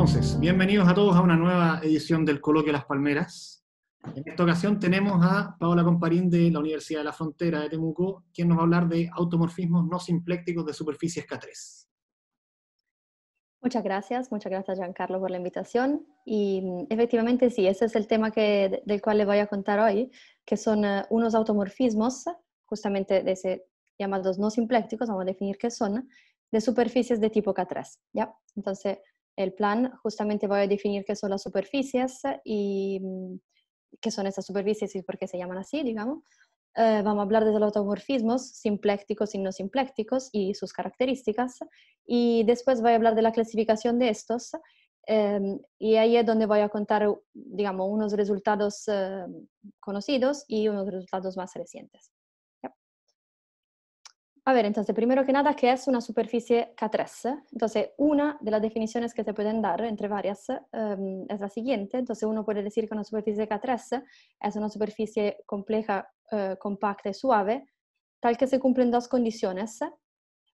Entonces, bienvenidos a todos a una nueva edición del Coloquio Las Palmeras. En esta ocasión tenemos a Paola Comparín de la Universidad de la Frontera de Temuco, quien nos va a hablar de automorfismos no simplécticos de superficies K3. Muchas gracias, muchas gracias Giancarlo por la invitación. Y mm, efectivamente sí, ese es el tema que, del cual les voy a contar hoy, que son eh, unos automorfismos, justamente de llamados no simplécticos, vamos a definir qué son, de superficies de tipo K3. ¿ya? Entonces, el plan justamente voy a definir qué son las superficies y mm, qué son esas superficies y por qué se llaman así, digamos. Eh, vamos a hablar de los automorfismos simplécticos y no simplécticos y sus características. Y después voy a hablar de la clasificación de estos. Em, y ahí es donde voy a contar, digamos, unos resultados eh, conocidos y unos resultados más recientes. A ver, entonces, primero que nada, ¿qué es una superficie K3? Entonces, una de las definiciones que se pueden dar, entre varias, em, es la siguiente. Entonces, uno puede decir que una superficie K3 es una superficie compleja, eh, compacta y suave, tal que se cumplen dos condiciones.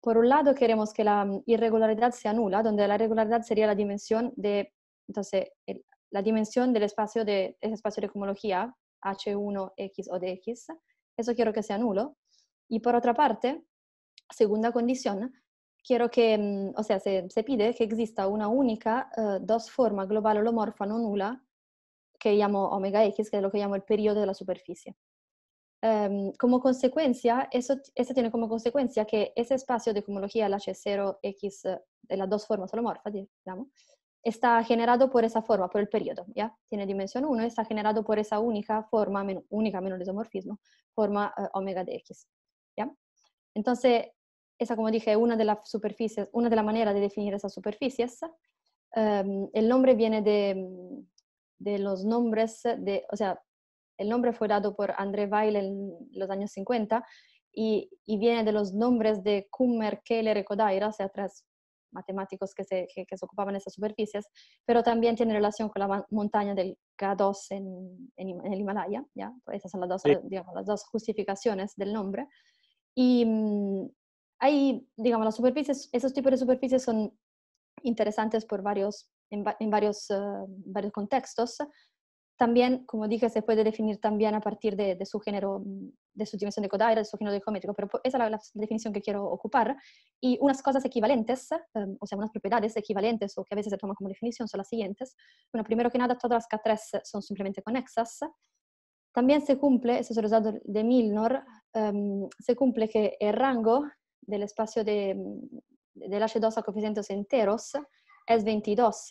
Por un lado, queremos que la mm, irregularidad sea nula, donde la irregularidad sería la dimensión, de, entonces, la dimensión del espacio de, ese espacio de homología, H1, X o DX. Eso quiero que sea nulo. Y por otra parte, segunda condición, quiero que, mm, o sea, se, pide que exista una única eh, dos forma global holomorfa no nula, que llamo omega X, que es lo que llamo el periodo de la superficie. Em, como consecuencia, eso, tiene como consecuencia que ese espacio de homología h 0 x eh, de las dos formas holomorfas, digamos, está generado por esa forma, por el periodo, ¿ya? Tiene dimensión 1 está generado por esa única forma, única menos isomorfismo, forma eh, omega de X, ¿ya? Entonces, esa, como dije, es una de las superficies, una de las maneras de definir esas superficies. Em, el nombre viene de, los nombres, de, o sea, el nombre fue dado por André Weil en los años 50 y, viene de los nombres de Kummer, Keller y Kodaira, o sea, tres matemáticos que se, que, se ocupaban de esas superficies, pero también tiene relación con la montaña del K2 en, el Himalaya, ¿ya? esas son las dos, las dos justificaciones del nombre. Y, mm, hay, digamos, las superficies, esos tipos de superficies son interesantes por varios, en, varios, eh, varios contextos. También, como dije, se puede definir también a partir de, su género, mm, de su dimensión de Codaira, de su género de geométrico, pero pues, esa es la, definición que quiero ocupar. Y unas cosas equivalentes, em, o sea, unas propiedades equivalentes o que a veces se toman como definición son las siguientes. Bueno, primero que nada, todas las K3 son simplemente conexas. También se cumple, ese es el resultado de Milnor, em, se cumple que el rango del espacio de, mm, H2 a coeficientes enteros es 22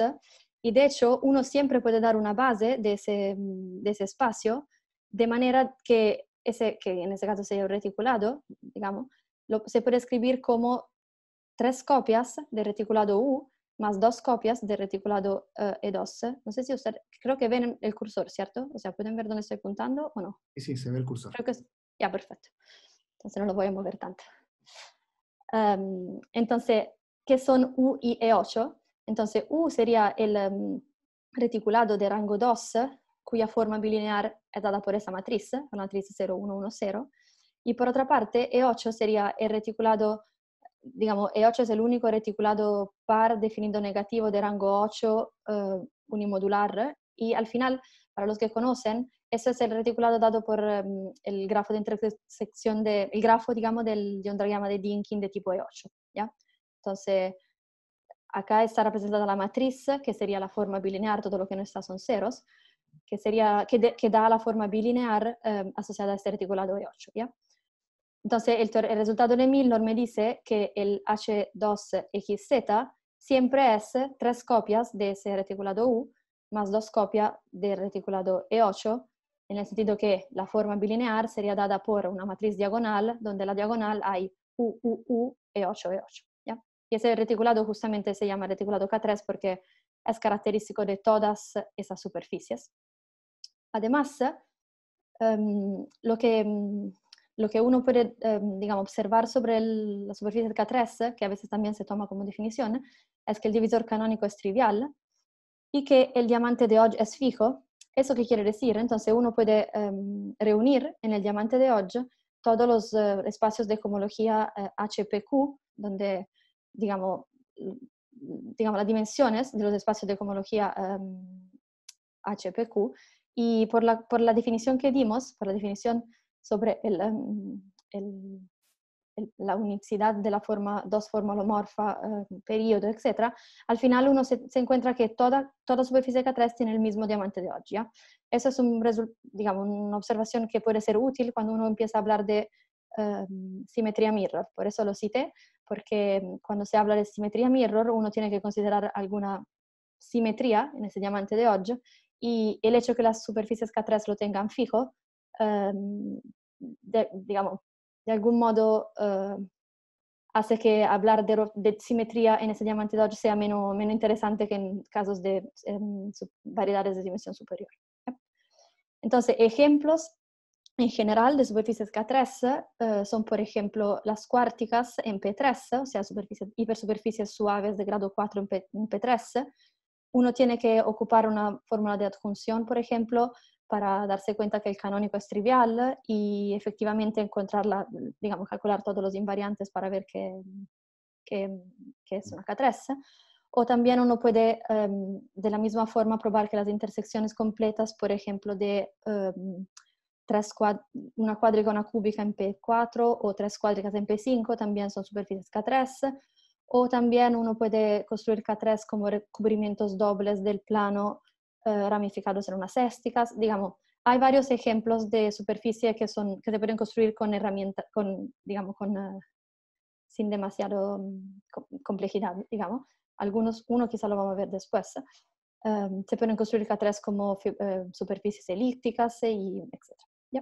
y de hecho uno siempre puede dar una base de ese, mm, de ese espacio de manera que, ese, que en este caso sea reticulado, digamos, lo, se puede escribir como tres copias del reticulado U más dos copias del reticulado E2. Eh, e no sé si usted, creo que ven el cursor, ¿cierto? O sea, ¿pueden ver dónde estoy apuntando o no? Sí, sí, se ve el cursor. ya, perfecto. Entonces no lo voy a mover tanto. Um, entonces, ¿qué son U y E8? Entonces, U sería el um, reticulado de rango 2, cuya forma bilinear es dada por esa matriz, la matriz 0, 1, 1, 0. Y por otra parte, E8 sería el reticulado, digamos, E8 es el único reticulado par definido negativo de rango 8 uh, eh, unimodular. Y al final, para los que conocen, eso es el reticulado dado por um, ehm, el grafo de intersección, de, el grafo, digamos, del, de un diagrama de Dinkin de tipo E8, ¿ya? Entonces, acá está representada la matriz, que sería la forma bilinear, todo lo que no está son ceros, que, sería, que, de, que da la forma bilinear um, ehm, asociada a este reticulado E8, ¿ya? Entonces, el, el resultado de Milnor me dice que el H2XZ siempre es tres copias de ese reticulado U, más dos copias del reticulado E8 en el sentido que la forma bilinear sería dada por una matriz diagonal, donde la diagonal hay U, U, U, E8, E8. ¿ya? Y ese reticulado justamente se llama reticulado K3 porque es característico de todas esas superficies. Además, em, lo, que, em, lo que uno puede em, digamos, observar sobre la superficie de K3, que a veces también se toma como definición, es que el divisor canónico es trivial y que el diamante de hoy es fijo, ¿Eso qué quiere decir? Entonces uno puede em, reunir en el diamante de hoy todos los eh, espacios de homología HPQ, eh, donde, digamos, digamos, las dimensiones de los espacios de homología em, HPQ, y por la, por la, definición que dimos, por la definición sobre el em, la unicidad de la forma, dos formas holomorfas, eh, periodo, etc., al final uno se, encuentra que toda, toda superficie K3 tiene el mismo diamante de hoy Esa es un digamos, una observación que puede ser útil cuando uno empieza a hablar de em, simetría mirror. Por eso lo cité, porque cuando se habla de simetría mirror uno tiene que considerar alguna simetría en ese diamante de hoy y el hecho que las superficies K3 lo tengan fijo, em, digamos, de algún modo eh, hace que hablar de, simetría en ese diamante Dodge sea menos, menos interesante que en casos de variedades de dimensión superior. Entonces, ejemplos en general de superficies K3 eh, son, por ejemplo, las cuárticas en P3, o sea, superficies, hipersuperficies suaves de grado 4 en, P, 3 Uno tiene que ocupar una fórmula de adjunción, por ejemplo, para darse cuenta que el canónico es trivial y efectivamente encontrarla, digamos, calcular todos los invariantes para ver que, que, es una k 3 O también uno puede, em, de la misma forma, probar que las intersecciones completas, por ejemplo, de em, una cuadrícula cúbica en P4 o tres cuadrigas en P5 también son superficies K3. O también uno puede construir K3 como recubrimientos dobles del plano eh, ramificados en unas ésticas. Digamos, hay varios ejemplos de superficie que, son, que se pueden construir con herramientas, con, digamos, con, eh, sin demasiado mm, complejidad, digamos. Algunos, uno quizá lo vamos a ver después. Em, se pueden construir k como eh, superficies elípticas y etc.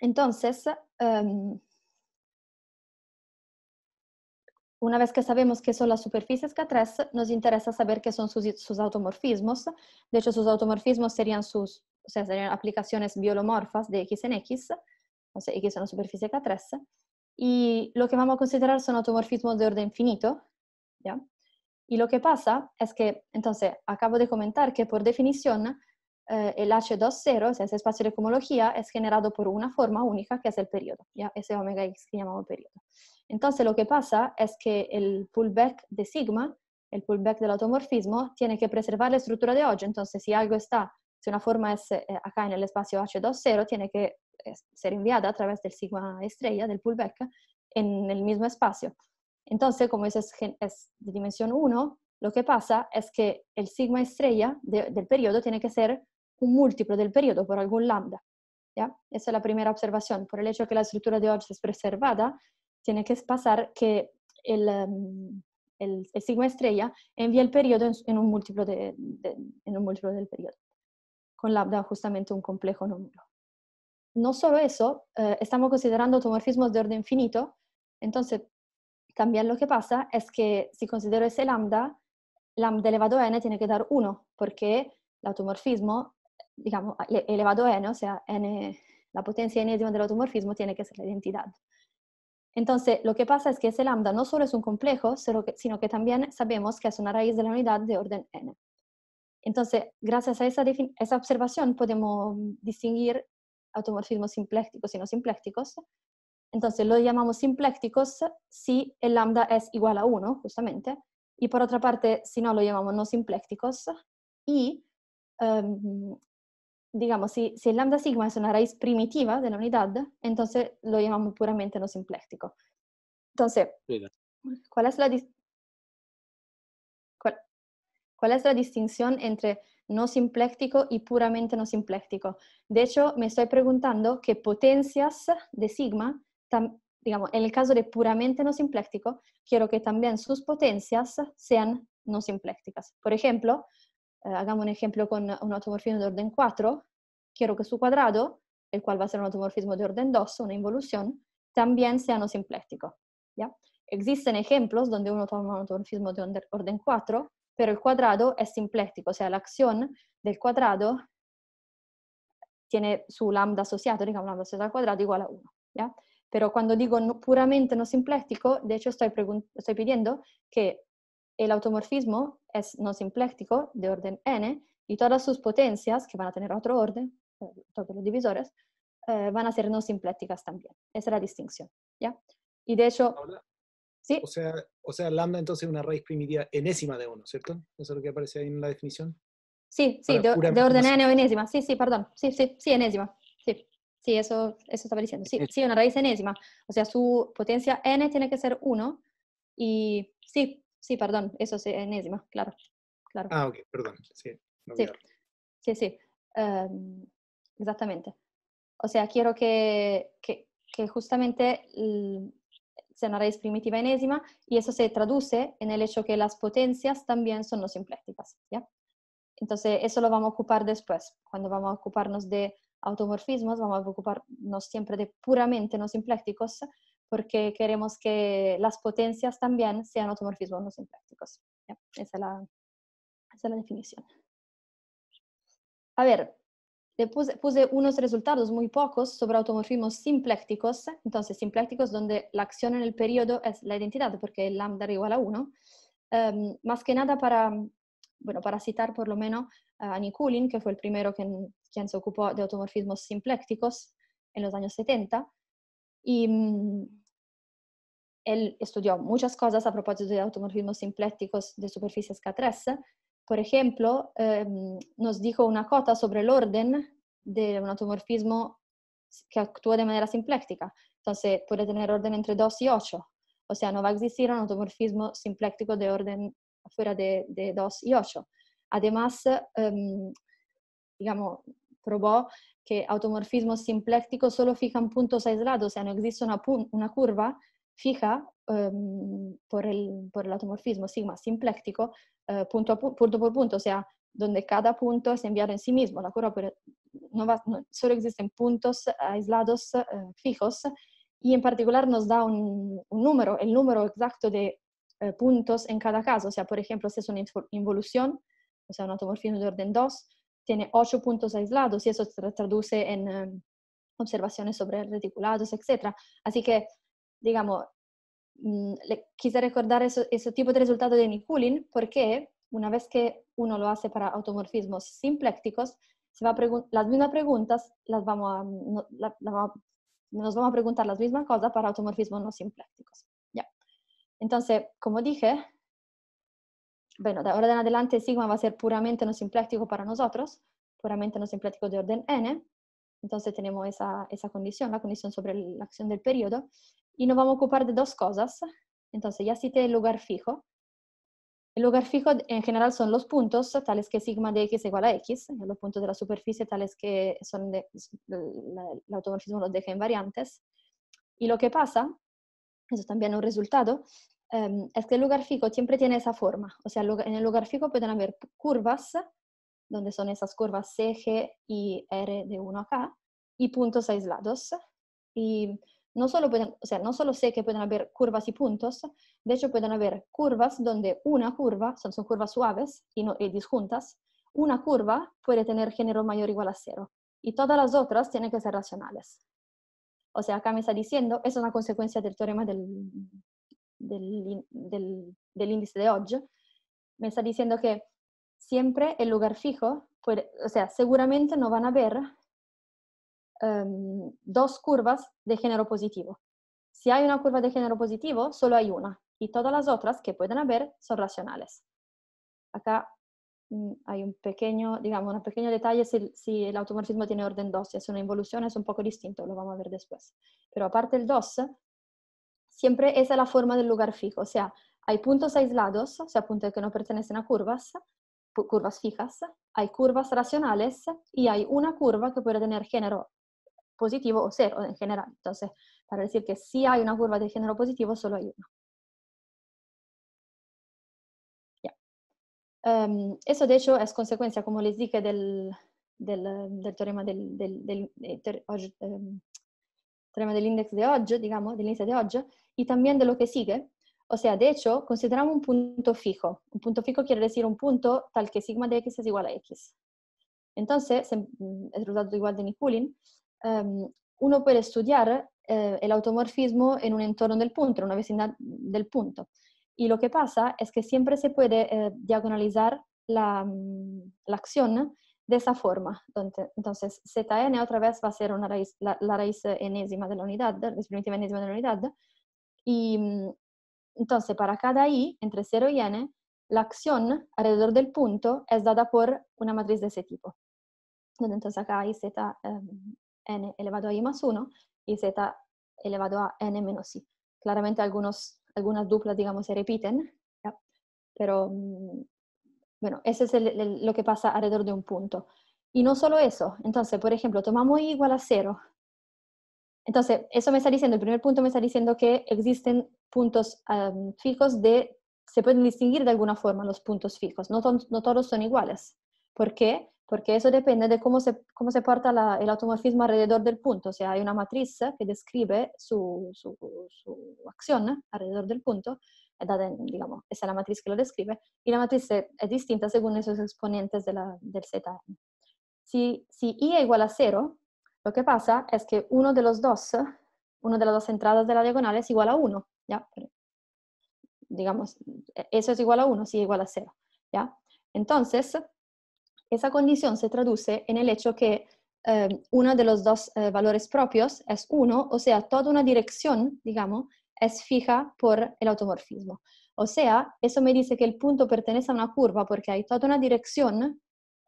Entonces, em, Una vez que sabemos qué son las superficies K3, nos interesa saber qué son sus, automorfismos. De hecho, sus automorfismos serían sus, o sea, serían aplicaciones biolomorfas de X en X, o X es una superficie K3. Y lo que vamos a considerar son automorfismos de orden infinito. Y lo que pasa es que, entonces, acabo de comentar que por definición eh, el H2.0, o ese espacio de homología, es generado por una forma única que es el periodo, ¿ya? ese omega x que llamamos periodo. Entonces lo que pasa es que el pullback de sigma, el pullback del automorfismo, tiene que preservar la estructura de hoy. Entonces si algo está, si una forma es eh, acá en el espacio H2.0, tiene que eh, ser enviada a través del sigma estrella, del pullback, en el mismo espacio. Entonces, como es, es de dimensión 1, lo que pasa es que el sigma estrella del periodo tiene que ser un múltiplo del periodo por algún lambda. ¿ya? Esa es la primera observación. Por el hecho de que la estructura de Hodge es preservada, tiene que pasar que el, em, el, estrella envía el periodo en, un múltiplo de, en un múltiplo del periodo, con lambda justamente un complejo número. No solo eso, eh, estamos considerando automorfismos de orden finito, entonces también lo que pasa es que si considero ese lambda, lambda elevado a n tiene que dar 1, porque el automorfismo digamos, e, elevado a n, o sea, n, eh, la potencia n del automorfismo tiene que ser la identidad. Entonces, lo que pasa es que ese lambda no solo es un complejo, sino que, sino que también sabemos que es una raíz de la unidad de orden n. Entonces, gracias a esa, esa observación podemos distinguir automorfismos simplécticos y no simplécticos. Entonces, lo llamamos simplécticos si el lambda es igual a 1, justamente. Y por otra parte, si no, lo llamamos no simplécticos. Y em, digamos, si, si el lambda sigma es una raíz primitiva de la unidad, entonces lo llamamos puramente no simpléctico. Entonces, ¿cuál es la, cuál, es la distinción entre no simpléctico y puramente no simpléctico? De hecho, me estoy preguntando qué potencias de sigma, digamos, en el caso de puramente no simpléctico, quiero que también sus potencias sean no simplécticas. Por ejemplo, eh, hagamos un esempio con un automorfismo di orden 4, quiero che su cuadrado, il quale va a essere un automorfismo di orden 2, una involución, también sia no simpléctico. ¿ya? Existen ejemplos donde uno toma un automorfismo de orden 4, pero el cuadrado es simpléctico, o sea, la acción del cuadrado tiene su lambda asociato, digamos lambda asociato al cuadrado igual a 1. ¿ya? Pero cuando digo no, puramente no simpléctico, de hecho estoy, estoy pidiendo que El automorfismo es no simpléctico de orden n y todas sus potencias, que van a tener otro orden, eh, todos los divisores, eh, van a ser no simplécticas también. Esa es la distinción. ¿ya? Y de hecho... ¿sí? O, sea, o sea, lambda entonces es una raíz primitiva enésima de 1, ¿cierto? Eso es lo que aparece ahí en la definición. Sí, sí, de, orden n o enésima. Sí, sí, perdón. Sí, sí, sí, enésima. Sí, sí eso, eso estaba diciendo. Sí, sí, una raíz enésima. O sea, su potencia n tiene que ser 1 y sí, Sí, perdón, eso es enésima, claro. claro. Ah, ok, perdón. Sí, sí. sí, em, exactamente. O sea, quiero que, que, justamente sea una raíz primitiva enésima y eso se traduce en el hecho que las potencias también son no simplécticas. ¿ya? Entonces, eso lo vamos a ocupar después. Cuando vamos a ocuparnos de automorfismos, vamos a ocuparnos siempre de puramente no simplécticos porque queremos que las potencias también sean automorfismos no Esa, es la, esa es la definición. A ver, le puse, puse, unos resultados muy pocos sobre automorfismos simplécticos, entonces simplécticos donde la acción en el periodo es la identidad, porque el lambda igual a 1, em, más que nada para, bueno, para citar por lo menos a Nikulin, que fue el primero quien, quien se ocupó de automorfismos simplécticos en los años 70, y... Mm, él estudió muchas cosas a propósito de automorfismos simplécticos de superficies K3. Por ejemplo, em, nos dijo una cota sobre el orden de un automorfismo que actúa de manera simpléctica. Entonces, puede tener orden entre 2 y 8. O sea, no va a existir un automorfismo simpléctico de orden fuera de, de 2 y 8. Además, em, digamos, probó que automorfismos simplécticos solo fijan puntos aislados, o sea, no existe una curva fija em, por, el, automorfismo sigma simpléctico eh, punto, a punto por punto, o sea, donde cada punto es enviado en sí mismo. La curva no solo existen puntos aislados eh, fijos y en particular nos da un, número, el número exacto de eh, puntos en cada caso. O sea, por ejemplo, si es una involución, o sea, un automorfismo de orden 2, tiene 8 puntos aislados y eso se traduce en em, observaciones sobre reticulados, etc. Así que digamos, mm, quise recordar ese tipo de resultado de Nikulin porque una vez que uno lo hace para automorfismos simplécticos, se va a las mismas preguntas las vamos a, nos vamos a preguntar las mismas cosas para automorfismos no simplécticos. Ya. Entonces, como dije, bueno, de ahora en adelante sigma va a ser puramente no simpléctico para nosotros, puramente no simpléctico de orden n, entonces tenemos esa, esa condición, la condición sobre la acción del periodo, y nos vamos a ocupar de dos cosas. Entonces, ya cité el lugar fijo. El lugar fijo en general son los puntos, tales que sigma de x igual a x, los puntos de la superficie, tales que son el automorfismo los deja invariantes. Y lo que pasa, eso también es un resultado, em, es que el lugar fijo siempre tiene esa forma. O sea, en el lugar fijo pueden haber curvas, donde son esas curvas C, G y R de 1 acá, y puntos aislados. Y no solo, pueden, o sea, no solo sé que pueden haber curvas y puntos, de hecho pueden haber curvas donde una curva, son, curvas suaves y, no, disjuntas, una curva puede tener género mayor o igual a cero y todas las otras tienen que ser racionales. O sea, acá me está diciendo, es una consecuencia del teorema del, del, índice de Hodge, me está diciendo que siempre el lugar fijo, puede, o sea, seguramente no van a haber Em, dos curvas de género positivo. Si hay una curva de género positivo, solo hay una y todas las otras que pueden haber son racionales. Acá mm, hay un pequeño, digamos, un pequeño detalle si, el automorfismo tiene orden 2, si es una involución es un poco distinto, lo vamos a ver después. Pero aparte del 2, siempre esa es la forma del lugar fijo, o sea, hay puntos aislados, o sea, puntos que no pertenecen a curvas, curvas fijas, hay curvas racionales y hay una curva que puede tener género positivo o cero en general. Entonces, para decir que si hay una curva de género positivo, solo hay una. Em, eso de hecho es consecuencia, como les dije, del, del, em, del teorema del, eh, em, teorema del índice de hoy, digamos, del índice de hoy, y también de lo que sigue. O sea, de hecho, consideramos un punto fijo. Un punto fijo quiere decir un punto tal que sigma de x es igual a x. Entonces, el resultado igual de Nikulin, Em, uno puede estudiar eh, el automorfismo en un entorno del punto, en una vecindad del punto. Y lo que pasa es que siempre se puede eh, diagonalizar mm, la, acción de esa forma. Entonces, ZN otra vez va a ser una raíz, la, raíz enésima de la unidad, la raíz primitiva enésima de la unidad. Y mm, entonces, para cada i, entre 0 y n, la acción alrededor del punto es dada por una matriz de ese tipo. Entonces, acá hay Zn. Em, n elevado a i más 1 y z elevado a n menos i. Claramente algunos, algunas duplas, digamos, se repiten, pero mm, bueno, eso es lo que pasa alrededor de un punto. Y no solo eso, entonces, por ejemplo, tomamos i igual a 0. Entonces, eso me está diciendo, el primer punto me está diciendo que existen puntos fijos de, se pueden distinguir de alguna forma los puntos fijos, no, no todos son iguales. ¿Por qué? porque eso depende de cómo se, cómo se porta el automorfismo alrededor del punto. O sea, hay una matriz que describe su, su, acción alrededor del punto, eh, digamos, esa es la matriz que lo describe, y la matriz eh, es distinta según esos exponentes de la, del z Si, si i es igual a cero, lo que pasa es que uno de los dos, uno de las dos entradas de la diagonal es igual a 1, ¿ya? Digamos, e, eso es igual a 1 si es igual a cero. ¿ya? Entonces, esa condición se traduce en el hecho que eh, uno de los dos eh, valores propios es uno, o sea, toda una dirección, digamos, es fija por el automorfismo. O sea, eso me dice que el punto pertenece a una curva porque hay toda una dirección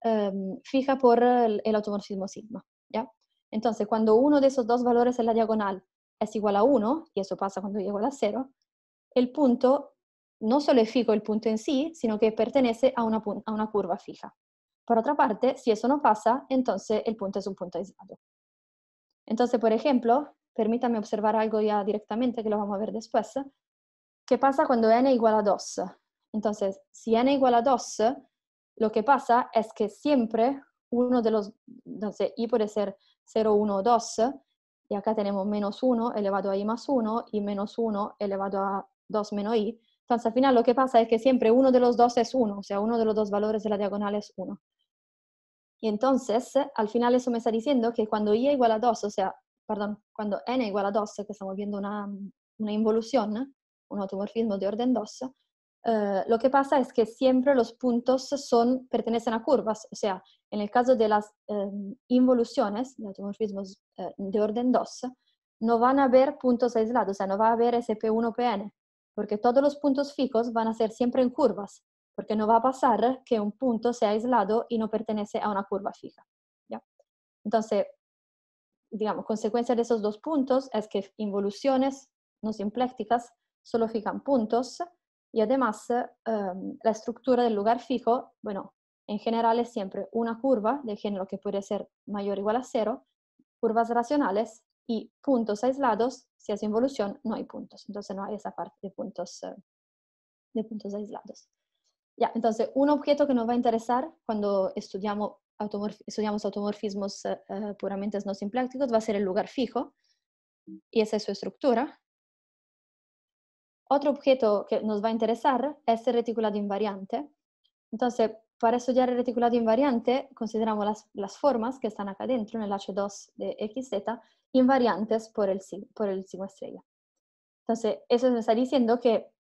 em, fija por el, automorfismo sigma. ¿ya? Entonces, cuando uno de esos dos valores en la diagonal es igual a 1, y eso pasa cuando llego a a 0, el punto no solo es fijo el punto en sí, sino que pertenece a una, a una curva fija. Por otra parte, si eso no pasa, entonces el punto es un punto aislado. Entonces, por ejemplo, permítame observar algo ya directamente, que lo vamos a ver después. ¿Qué pasa cuando n igual a 2? Entonces, si n igual a 2, lo que pasa es que siempre uno de los, entonces i puede ser 0, 1, o 2, y acá tenemos menos 1 elevado a i más 1, y menos 1 elevado a 2 menos i. Entonces, al final lo que pasa es que siempre uno de los dos es 1, o sea, uno de los dos valores de la diagonal es 1. Y entonces, eh, al final eso me está diciendo que cuando i igual a 2, o sea, perdón, cuando n igual a 2, que estamos viendo una, una involución, un automorfismo de orden 2, eh, lo que pasa es que siempre los puntos son, pertenecen a curvas, o sea, en el caso de las eh, involuciones, de automorfismos de orden 2, no van a haber puntos aislados, o sea, no va a haber SP1, PN, porque todos los puntos fijos van a ser siempre en curvas porque no va a pasar que un punto sea aislado y no pertenece a una curva fija. ¿ya? Entonces, digamos, consecuencia de esos dos puntos es que involuciones no simplécticas solo fijan puntos y además em, la estructura del lugar fijo, bueno, en general es siempre una curva de género que puede ser mayor o igual a cero, curvas racionales y puntos aislados, si es involución no hay puntos, entonces no hay esa parte de puntos, eh, de puntos aislados entonces, un objeto que nos va a interesar cuando estudiamos, automorfismos eh, eh, puramente no simplácticos va a ser el lugar fijo, y esa es su estructura. Otro objeto que nos va a interesar es el reticulado invariante. Entonces, para estudiar el reticulado invariante, consideramos las, formas que están acá dentro, en el H2 de XZ, invariantes por el, por el estrella. Entonces, eso nos está diciendo que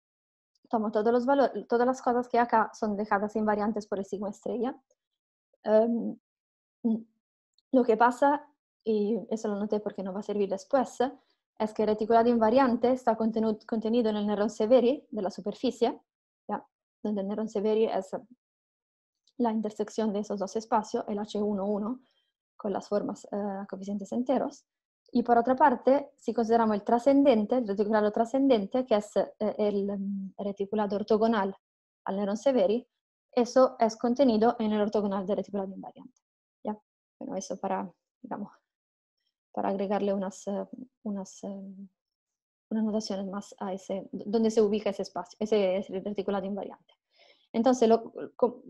toma todos los todas las cosas que acá son dejadas invariantes por el signo estrella. Em, lo que pasa, y eso lo noté porque no va a servir después, es que el reticulado invariante está contenido, en el neurón severi de la superficie, donde el neurón severi es la intersección de esos dos espacios, el H11 con las formas eh, coeficientes enteros. Y por otra parte, si consideramos el trascendente, el reticulado trascendente, que es eh, el mm, reticulado ortogonal al neurón severi, eso es contenido en el ortogonal del reticulado invariante. Bueno, eso para, digamos, para agregarle unas, eh, unas, eh, unas notaciones más a ese, donde se ubica ese espacio, ese, ese reticulado invariante. Entonces, lo,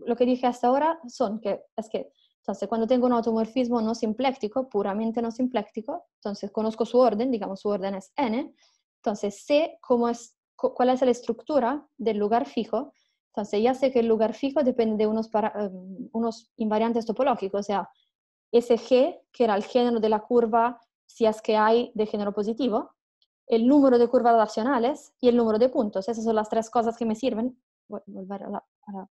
lo, que dije hasta ahora son que, es que entonces, cuando tengo un automorfismo no simpléctico, puramente no simpléctico, entonces conozco su orden, digamos su orden es n, entonces sé cómo es, cuál es la estructura del lugar fijo, entonces ya sé que el lugar fijo depende de unos, em, unos invariantes topológicos, o sea, ese g, que era el género de la curva, si es que hay de género positivo, el número de curvas racionales y el número de puntos. Esas son las tres cosas que me sirven. Voy a volver a a la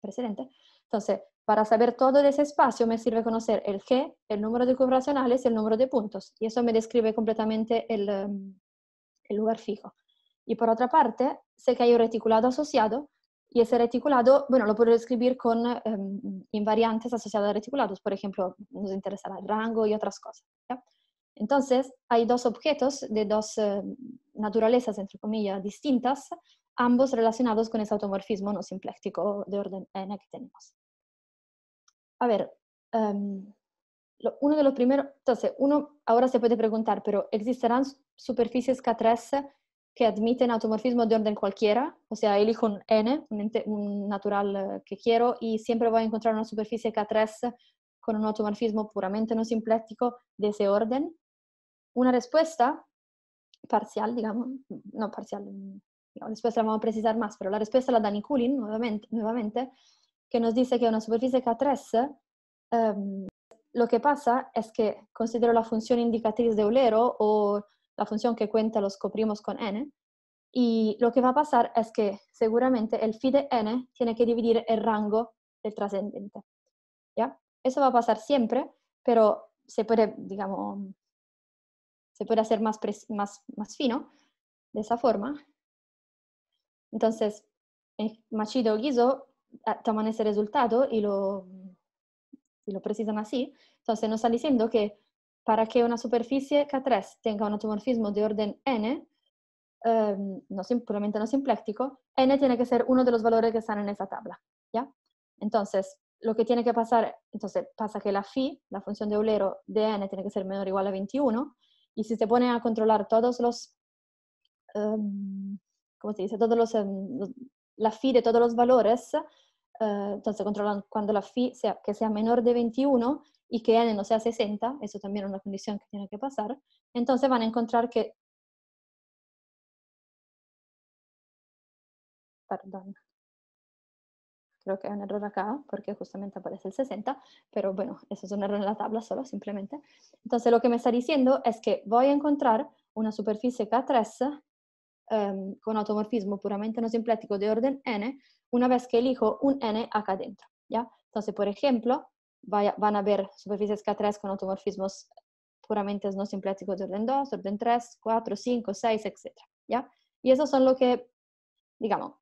precedente. Entonces, para saber todo de ese espacio me sirve conocer el G, el número de cubracionales y el número de puntos. Y eso me describe completamente em, el, lugar fijo. Y por otra parte, sé que hay un reticulado asociado y ese reticulado, bueno, lo puedo describir con em, invariantes asociados a reticulados. Por ejemplo, nos interesará el rango y otras cosas. Entonces, hay dos objetos de dos em, naturalezas, entre comillas, distintas, ambos relacionados con ese automorfismo no simpléctico de orden N que tenemos. A ver, em, uno de los primeros, entonces uno ahora se puede preguntar, pero ¿existirán superficies K3 que admiten automorfismo de orden cualquiera? O sea, elijo un N, un, natural eh, que quiero, y siempre voy a encontrar una superficie K3 con un automorfismo puramente no simpléctico de ese orden. Una respuesta parcial, digamos, no parcial, después la vamos a precisar más, pero la respuesta la da Nikulin nuevamente, que nos dice que una superficie K3 em, lo que pasa es que considero la función indicatriz de Eulero o la función que cuenta los coprimos con n, y lo que va a pasar es que seguramente el phi de n tiene que dividir el rango del trascendente. ¿Ya? Eso va a pasar siempre, pero se puede, digamos, se puede hacer más, más, más fino de esa forma, entonces, eh, Machido Guiso ah, toman ese resultado y lo, y lo precisan así. Entonces, nos está diciendo que para que una superficie K3 tenga un automorfismo de orden n, em, no, simplemente no simpléctico, n tiene que ser uno de los valores que están en esa tabla. ¿ya? Entonces, lo que tiene que pasar, entonces pasa que la phi, la función de Eulero de n, tiene que ser menor o igual a 21, y si se pone a controlar todos los, em, como se dice? Todos los, em, la FI de todos los valores, eh, entonces controlan cuando la FI que sea menor de 21 y que N no sea 60, eso también es una condición que tiene que pasar, entonces van a encontrar que... Perdón. Creo que hay un error acá, porque justamente aparece el 60, pero bueno, eso es un error en la tabla solo, simplemente. Entonces lo que me está diciendo es que voy a encontrar una superficie K3 Em, con automorfismo puramente no simplético de orden n una vez que elijo un n acá dentro. ¿ya? Entonces, por ejemplo, van a ver superficies K3 con automorfismos puramente no simpléticos de orden 2, orden 3, 4, 5, 6, etc. ¿ya? Y eso son lo que, digamos,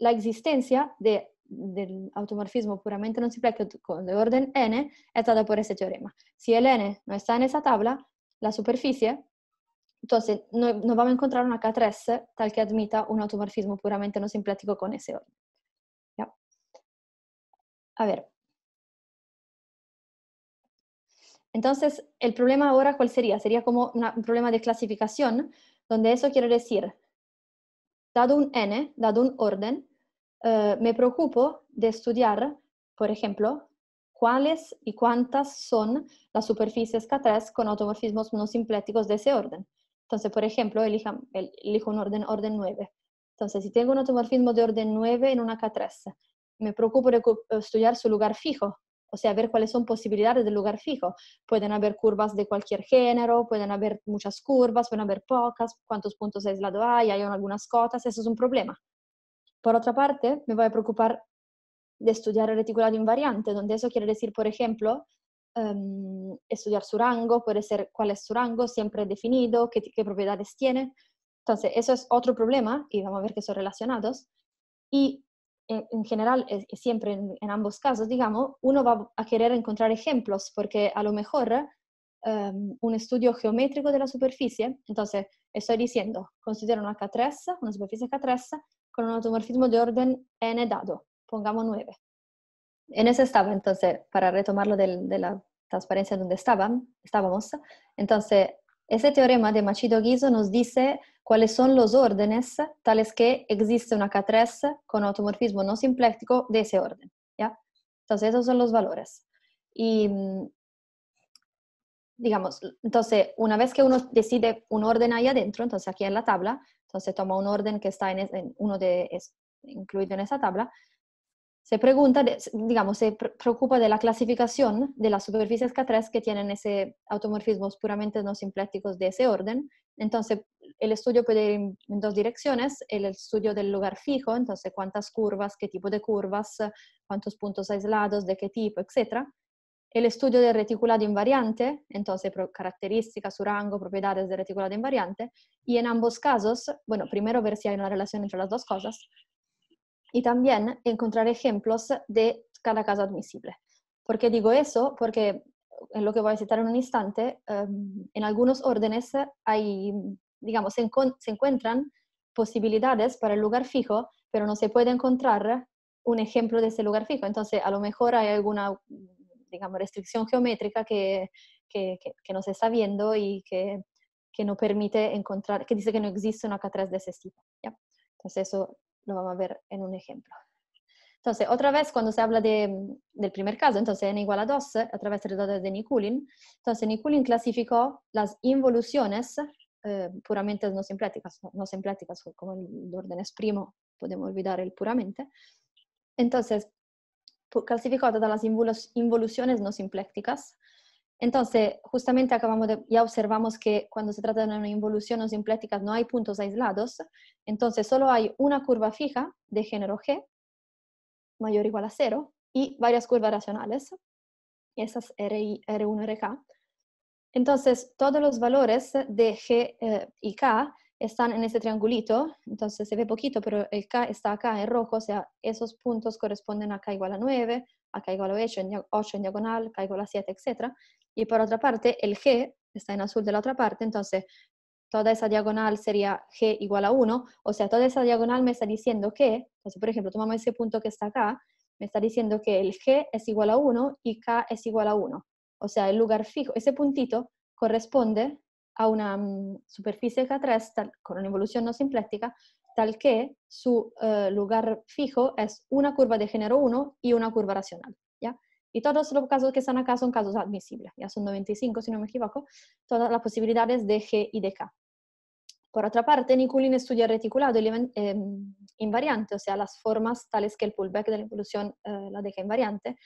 la existencia de, del automorfismo puramente no simplético de orden n es dada por ese teorema. Si el n no está en esa tabla, la superficie entonces, no, vamos a encontrar una K3 tal que admita un automorfismo puramente no simplético con ese orden. A ver. Entonces, el problema ahora, ¿cuál sería? Sería como un problema de clasificación, donde eso quiere decir, dado un n, dado un orden, eh, me preocupo de estudiar, por ejemplo, cuáles y cuántas son las superficies K3 con automorfismos no simpléticos de ese orden. Entonces, por ejemplo, elijo un orden, orden 9. Entonces, si tengo un automorfismo de orden 9 en una K3, me preocupo de estudiar su lugar fijo, o sea, ver cuáles son posibilidades del lugar fijo. Pueden haber curvas de cualquier género, pueden haber muchas curvas, pueden haber pocas, cuántos puntos aislados hay, hay algunas cotas, eso es un problema. Por otra parte, me voy a preocupar de estudiar el reticulado invariante, donde eso quiere decir, por ejemplo, Em, estudiar su rango, puede ser cuál es su rango, siempre definido, qué, propiedades tiene. Entonces, eso es otro problema y vamos a ver que son relacionados. Y eh, en, general, siempre en, ambos casos, digamos, uno va a querer encontrar ejemplos, porque a lo mejor em, un estudio geométrico de la superficie, entonces estoy diciendo, considero una K3, una superficie K3, con un automorfismo de orden n dado, pongamos 9 en ese estaba, entonces, para retomarlo de, la transparencia donde estaban, estábamos, entonces, ese teorema de Machido-Guiso nos dice cuáles son los órdenes tales que existe una K3 con automorfismo no simpléctico de ese orden. ¿ya? Entonces, esos son los valores. Y, digamos, entonces, una vez que uno decide un orden ahí adentro, entonces aquí en la tabla, entonces toma un orden que está uno de, incluido en esa tabla, se pregunta, digamos, se preocupa de la clasificación de las superficies K3 que tienen ese automorfismos puramente no simpléticos de ese orden. Entonces, el estudio puede ir en dos direcciones, el estudio del lugar fijo, entonces cuántas curvas, qué tipo de curvas, cuántos puntos aislados, de qué tipo, etc. El estudio del reticulado invariante, entonces características, su rango, propiedades del reticulado invariante. Y en ambos casos, bueno, primero ver si hay una relación entre las dos cosas, y también encontrar ejemplos de cada caso admisible. ¿Por qué digo eso? Porque en lo que voy a citar en un instante, em, en algunos órdenes hay, digamos, se, encuentran posibilidades para el lugar fijo, pero no se puede encontrar un ejemplo de ese lugar fijo. Entonces, a lo mejor hay alguna, digamos, restricción geométrica que, no se está viendo y que, no permite encontrar, que dice que no existe una k de ese tipo. Entonces, eso lo vamos a ver en un ejemplo. Entonces, otra vez cuando se habla del primer caso, entonces n igual a 2, a través del dato de Nikulin, entonces Nikulin clasificó las involuciones eh, puramente no simpléticas, no simpléticas, como el orden es primo, podemos olvidar el puramente. Entonces, clasificó todas las involuciones no simpléticas, entonces, justamente acabamos de, ya observamos que cuando se trata de una involución o simplética no hay puntos aislados, entonces solo hay una curva fija de género G, mayor o igual a cero, y varias curvas racionales, esas R1, RK. Entonces, todos los valores de G eh, y K están en este triangulito, entonces se ve poquito, pero el K está acá en rojo, o sea, esos puntos corresponden a K igual a 9, a K igual a 8 en, 8 en diagonal, K igual a 7, etc. Y por otra parte, el g está en azul de la otra parte, entonces toda esa diagonal sería g igual a 1, o sea, toda esa diagonal me está diciendo que, entonces por ejemplo, tomamos ese punto que está acá, me está diciendo que el g es igual a 1 y k es igual a 1. O sea, el lugar fijo, ese puntito corresponde a una mm, superficie K3 con una evolución no simpléctica, tal que su eh, lugar fijo es una curva de género 1 y una curva racional. Y todos los casos que están acá son casos admisibles, ya son 95 si no me equivoco, todas las posibilidades de G y de K. Por otra parte, Nikulin estudia reticulado eh, invariante, o sea, las formas tales que el pullback de la evolución eh, la deja invariante,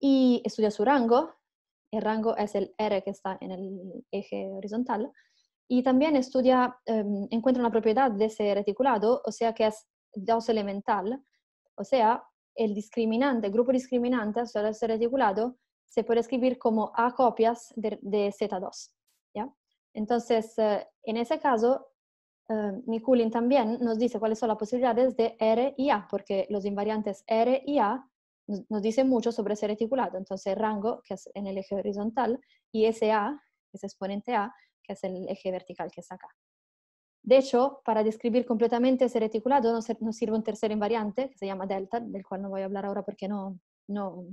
y estudia su rango, el rango es el R que está en el eje horizontal, y también estudia, em, encuentra una propiedad de ese reticulado, o sea, que es dos elemental, o sea, el discriminante, grupo discriminante suele ser reticulado, se puede escribir como A copias de, Z2. ¿ya? Entonces, eh, en ese caso, Uh, también nos dice cuáles son las posibilidades de R y A, porque los invariantes R y A nos, dicen mucho sobre ese reticulado. Entonces, el rango, que es en el eje horizontal, y ese A, es exponente A, que es el eje vertical que está acá. De hecho, para describir completamente ese reticulado nos, sirve un tercer invariante, que se llama delta, del cual no voy a hablar ahora porque no, no,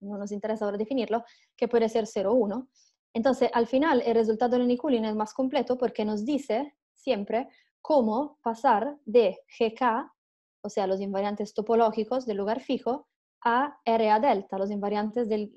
nos interesa ahora definirlo, que puede ser 0,1. Entonces, al final, el resultado de Nikulin es más completo porque nos dice siempre cómo pasar de GK, o sea, los invariantes topológicos del lugar fijo, a RA delta, los invariantes em,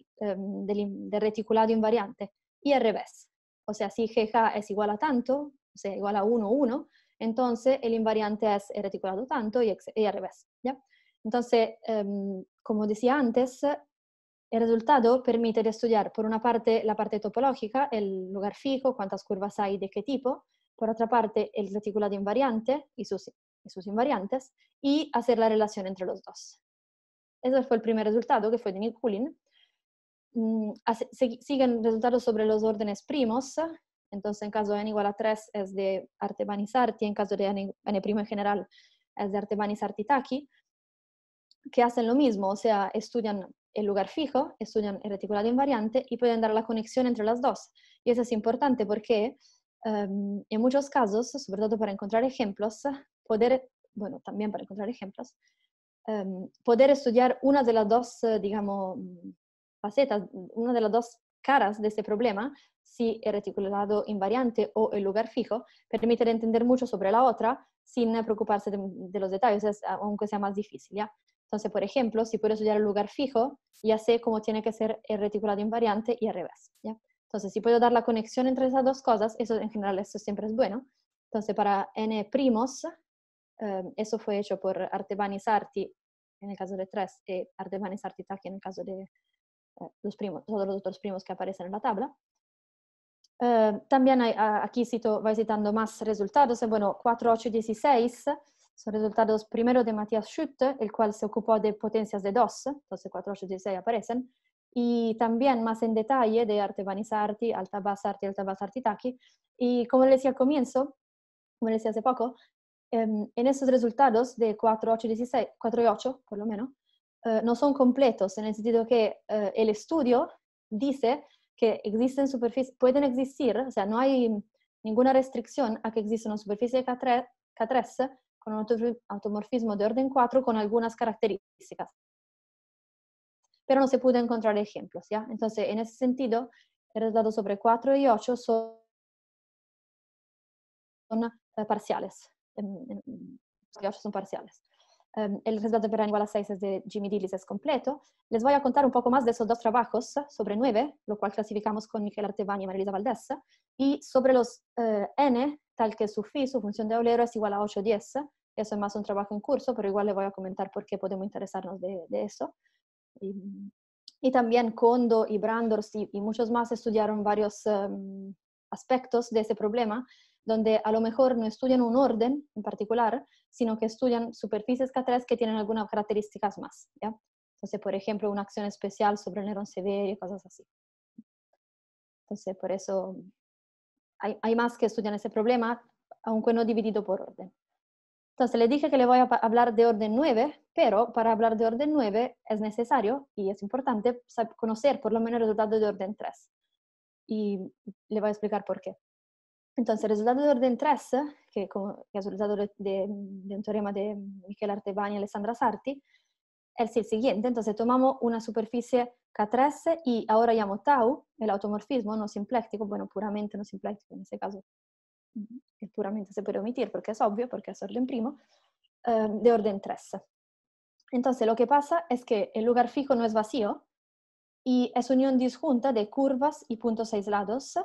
del, reticulado invariante, y al revés. O sea, si GK es igual a tanto, sea, igual a 1, 1, entonces el invariante es el reticulado tanto y, al revés. ¿ya? Entonces, em, como decía antes, el resultado permite estudiar, por una parte, la parte topológica, el lugar fijo, cuántas curvas hay de qué tipo, por otra parte, el reticulado invariante y sus, y sus invariantes, y hacer la relación entre los dos. Ese fue el primer resultado, que fue de Nick Kulin. Mm, siguen resultados sobre los órdenes primos, entonces, en caso de N igual a 3 es de arti, en caso de N, en general es de Artebanisarti Taki, que hacen lo mismo, o sea, estudian el lugar fijo, estudian el reticulado invariante y pueden dar la conexión entre las dos. Y eso es importante porque em, en muchos casos, sobre todo para encontrar ejemplos, poder, bueno, también para encontrar ejemplos, em, poder estudiar una de las dos, eh, digamos, facetas, una de las dos caras de este problema, si el reticulado invariante o el lugar fijo, permite entender mucho sobre la otra sin preocuparse de, los detalles, aunque sea más difícil, ¿ya? Entonces, por ejemplo, si puedo estudiar el lugar fijo, ya sé cómo tiene que ser el reticulado invariante y al revés, ¿ya? Entonces, si puedo dar la conexión entre esas dos cosas, eso en general eso siempre es bueno. Entonces, para n primos, eh, eso fue hecho por Artebani Sarti en el caso de 3 y eh, Artebani Sarti en el caso de los, primos, todos los otros primos que aparecen en la tabla. Eh, ehm, también hay, aquí cito, vais citando más resultados, eh, bueno, 4, 8, 16 son resultados primero de Matías Schutt, el cual se ocupó de potencias de 2, entonces 4, 8, 16 aparecen, y también más en detalle de Artebani Sarti, Altabas Sarti, Altabas Taki. Y como les decía al comienzo, como les decía hace poco, en esos resultados de 4, 8, 16, 4 y 8, por lo menos, Eh, no son completos, en el sentido que eh, el estudio dice que existen superficies, pueden existir, o sea, no hay ninguna restricción a que exista una superficie K3, con un automorfismo de orden 4 con algunas características. Pero no se pudo encontrar ejemplos, ¿ya? Entonces, en ese sentido, el resultado sobre 4 y 8 eh, son parciales. 8 son parciales. Em, el resultado de igual a 6 es de Jimmy Dillis es completo. Les voy a contar un poco más de esos dos trabajos sobre 9, lo cual clasificamos con Miguel Artevani y Marilisa Valdés, y sobre los eh, n, tal que su fi, su función de Eulero, es igual a 8 10. Eso es más un trabajo en curso, pero igual le voy a comentar por qué podemos interesarnos de, eso. Y, también Kondo y Brandors y, muchos más estudiaron varios em, aspectos de ese problema donde a lo mejor no estudian un orden en particular, sino que estudian superficies K3 que tienen algunas características más. Entonces, por ejemplo, una acción especial sobre el neurón severo y cosas así. Entonces, por eso hay, hay más que estudian ese problema, aunque no dividido por orden. Entonces, le dije que le voy a hablar de orden 9, pero para hablar de orden 9 es necesario y es importante conocer por lo menos el resultado de orden 3. Y le voy a explicar por qué. Entonces, el resultado de orden 3, que, es el resultado de, un teorema de Michele Artevani y Alessandra Sarti, es el siguiente. Entonces, tomamos una superficie K3 y ahora llamo tau, el automorfismo no simpléctico, bueno, puramente no simpléctico en este caso, que mm, puramente se puede omitir porque es obvio, porque es orden primo, eh, de orden 3. Entonces, lo que pasa es que el lugar fijo no es vacío y es unión disjunta de curvas y puntos aislados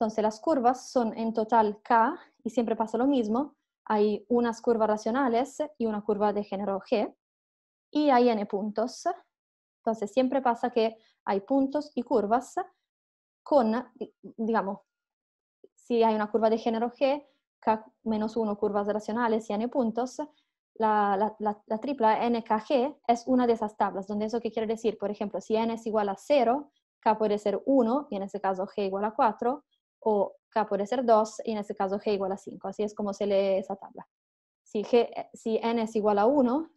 entonces las curvas son en total K y siempre pasa lo mismo. Hay unas curvas racionales y una curva de género G y hay n puntos. Entonces siempre pasa que hay puntos y curvas con, digamos, si hay una curva de género G, K menos 1 curvas racionales y n puntos, la, tripla NKG es una de esas tablas, donde eso que quiere decir, por ejemplo, si n es igual a 0, K puede ser 1, y en ese caso G igual a 4, o K puede ser 2 y en este caso G igual a 5. Así es como se lee esa tabla. Si, eh, N es igual a 1,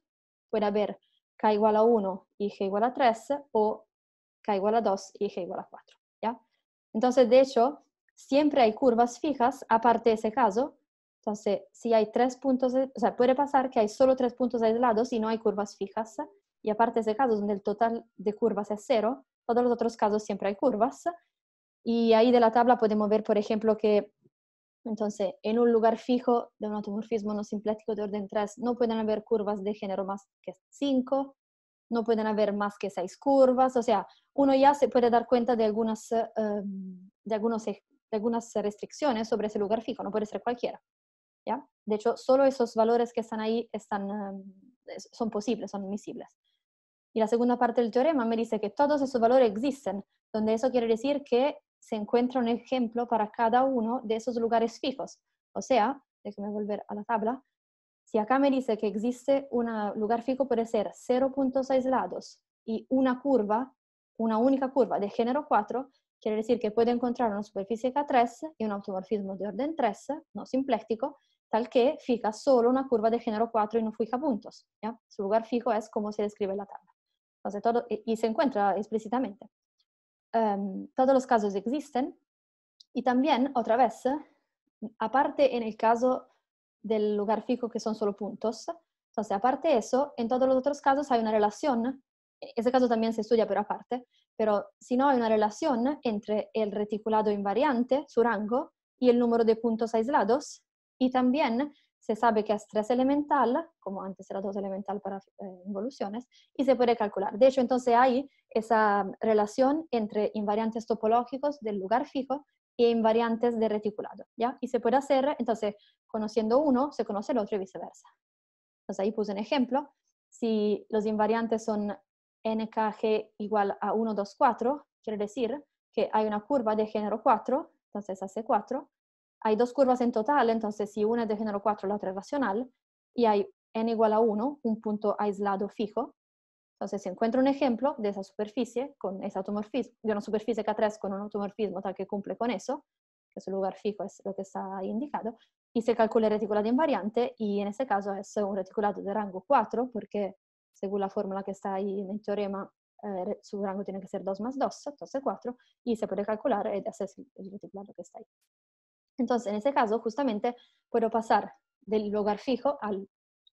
puede haber K igual a 1 y G igual a 3 o K igual a 2 y G igual a 4. ¿ya? Entonces, de hecho, siempre hay curvas fijas aparte de ese caso. Entonces, si hay tres puntos, o sea, puede pasar que hay solo tres puntos aislados y no hay curvas fijas. Y aparte de ese caso, donde el total de curvas es cero, todos los otros casos siempre hay curvas. Y ahí de la tabla podemos ver, por ejemplo, que entonces en un lugar fijo de un automorfismo no simplético de orden 3 no pueden haber curvas de género más que 5, no pueden haber más que 6 curvas, o sea, uno ya se puede dar cuenta de algunas, eh, em, de algunos, algunas restricciones sobre ese lugar fijo, no puede ser cualquiera. ¿ya? De hecho, solo esos valores que están ahí están, em, son posibles, son admisibles. Y la segunda parte del teorema me dice que todos esos valores existen, donde eso quiere decir que se encuentra un ejemplo para cada uno de esos lugares fijos. O sea, déjeme volver a la tabla. Si acá me dice que existe un lugar fijo, puede ser 0 puntos aislados y una curva, una única curva de género 4, quiere decir que puede encontrar una superficie K3 y un automorfismo de orden 3, no simpléctico, tal que fija solo una curva de género 4 y no fija puntos. ¿ya? Su lugar fijo es como se describe la tabla. Entonces, todo, y se encuentra explícitamente. Em, todos los casos existen y también, otra vez, aparte en el caso del lugar fijo que son solo puntos, entonces aparte eso, en todos los otros casos hay una relación, ese caso también se estudia pero aparte, pero si no hay una relación entre el reticulado invariante, su rango, y el número de puntos aislados, y también se sabe que es tres elemental, como antes era dos elemental para eh, involuciones, y se puede calcular. De hecho, entonces hay esa relación entre invariantes topológicos del lugar fijo e invariantes de reticulado, ¿ya? Y se puede hacer, entonces, conociendo uno, se conoce el otro y viceversa. Entonces ahí puse un ejemplo. Si los invariantes son nkg igual a 1, 2, 4, quiere decir que hay una curva de género 4, entonces hace 4, hay dos curvas en total, entonces si una es de género 4, la otra es racional, y hay n igual a 1, un punto aislado fijo. Entonces, si encuentro un ejemplo de esa superficie, con ese automorfismo, de una superficie K3 con un automorfismo tal que cumple con eso, que su lugar fijo es lo que está ahí indicado, y se calcula el reticulado invariante, y en ese caso es un reticulado de rango 4, porque según la fórmula que está ahí en el teorema, eh, su rango tiene que ser 2 más 2, entonces 4, y se puede calcular, eh, el reticulado que está ahí. Entonces, en ese caso, justamente puedo pasar del lugar fijo al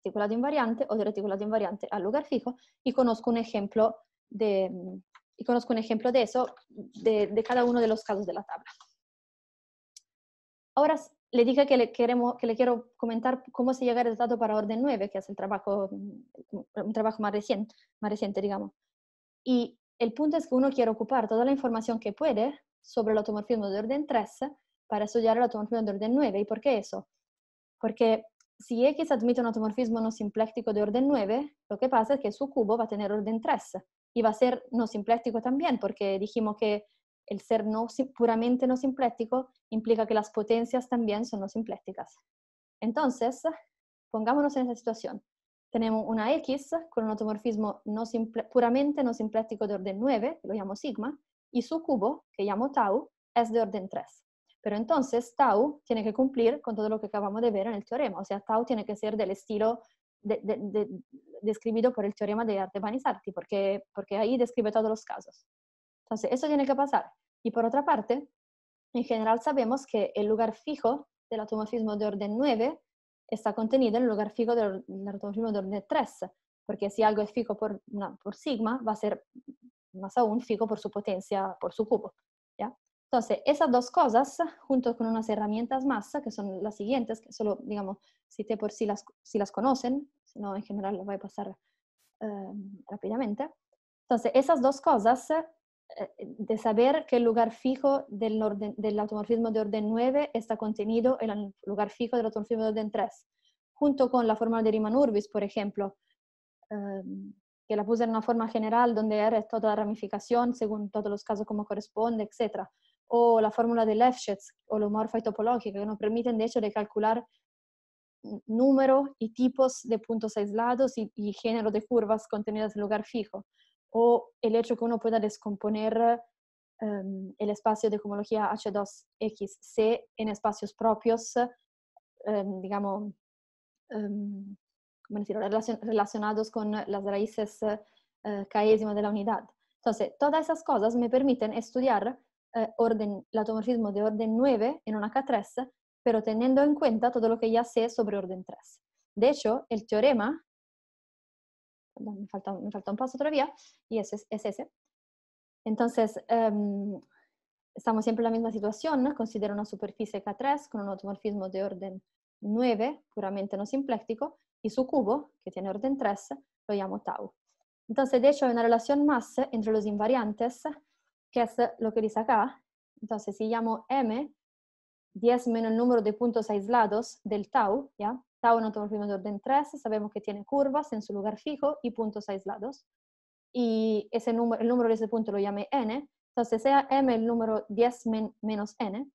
reticulado invariante o del reticulado invariante al lugar fijo y conozco un ejemplo de, mm, y conozco un ejemplo de eso de, cada uno de los casos de la tabla. Ahora le dije que le, queremos, que le quiero comentar cómo se llega al dato para orden 9, que es el trabajo, mm, un trabajo más reciente, más reciente, digamos. Y el punto es que uno quiere ocupar toda la información que puede sobre el automorfismo de orden 3 para estudiar el automorfismo de orden 9. ¿Y por qué eso? Porque si X admite un automorfismo no simpléctico de orden 9, lo que pasa es que su cubo va a tener orden 3 y va a ser no simpléctico también, porque dijimos que el ser no, puramente no simpléctico implica que las potencias también son no simplécticas. Entonces, pongámonos en esa situación. Tenemos una X con un automorfismo no puramente no simpléctico de orden 9, lo llamo sigma, y su cubo, que llamo tau, es de orden 3. Pero entonces tau tiene que cumplir con todo lo que acabamos de ver en el teorema. O sea, tau tiene que ser del estilo describido por el teorema de arte porque, porque ahí describe todos los casos. Entonces, eso tiene que pasar. Y por otra parte, en general sabemos que el lugar fijo del automorfismo de orden 9 está contenido en el lugar fijo del, automorfismo de orden 3, porque si algo es fijo por, por sigma, va a ser más aún fijo por su potencia, por su cubo. Entonces, esas dos cosas, junto con unas herramientas más, que son las siguientes, que solo, digamos, te por si las, si las conocen, si no, en general las voy a pasar em, rápidamente. Entonces, esas dos cosas, eh, de saber que el lugar fijo del, del automorfismo de orden 9 está contenido en el lugar fijo del automorfismo de orden 3, junto con la forma de Riemann Urbis, por ejemplo, em, que la puse en una forma general donde R toda la ramificación según todos los casos como corresponde, etcétera o la fórmula de Lefschetz o la morfa topológica, que nos permiten de hecho de calcular número y tipos de puntos aislados y, género de curvas contenidas en lugar fijo, o el hecho que uno pueda descomponer em, el espacio de homología H2XC en espacios propios, em, digamos, em, relacionados con las raíces uh, eh, caésimas de la unidad. Entonces, todas esas cosas me permiten estudiar el eh, orden, automorfismo de orden 9 en una k 3 pero teniendo en cuenta todo lo que ya sé sobre orden 3. De hecho, el teorema, me, falta, un paso todavía, y ese es, ese. Entonces, em, estamos siempre en la misma situación, considero una superficie K3 con un automorfismo de orden 9, puramente no simpléctico, y su cubo, que tiene orden 3, lo llamo tau. Entonces, de hecho, hay una relación más entre los invariantes que es lo que dice acá. Entonces, si llamo m, 10 menos el número de puntos aislados del tau, ¿ya? Tau no el de orden 3, sabemos que tiene curvas en su lugar fijo y puntos aislados. Y ese número, el número de ese punto lo llame n, entonces sea m el número 10 menos n.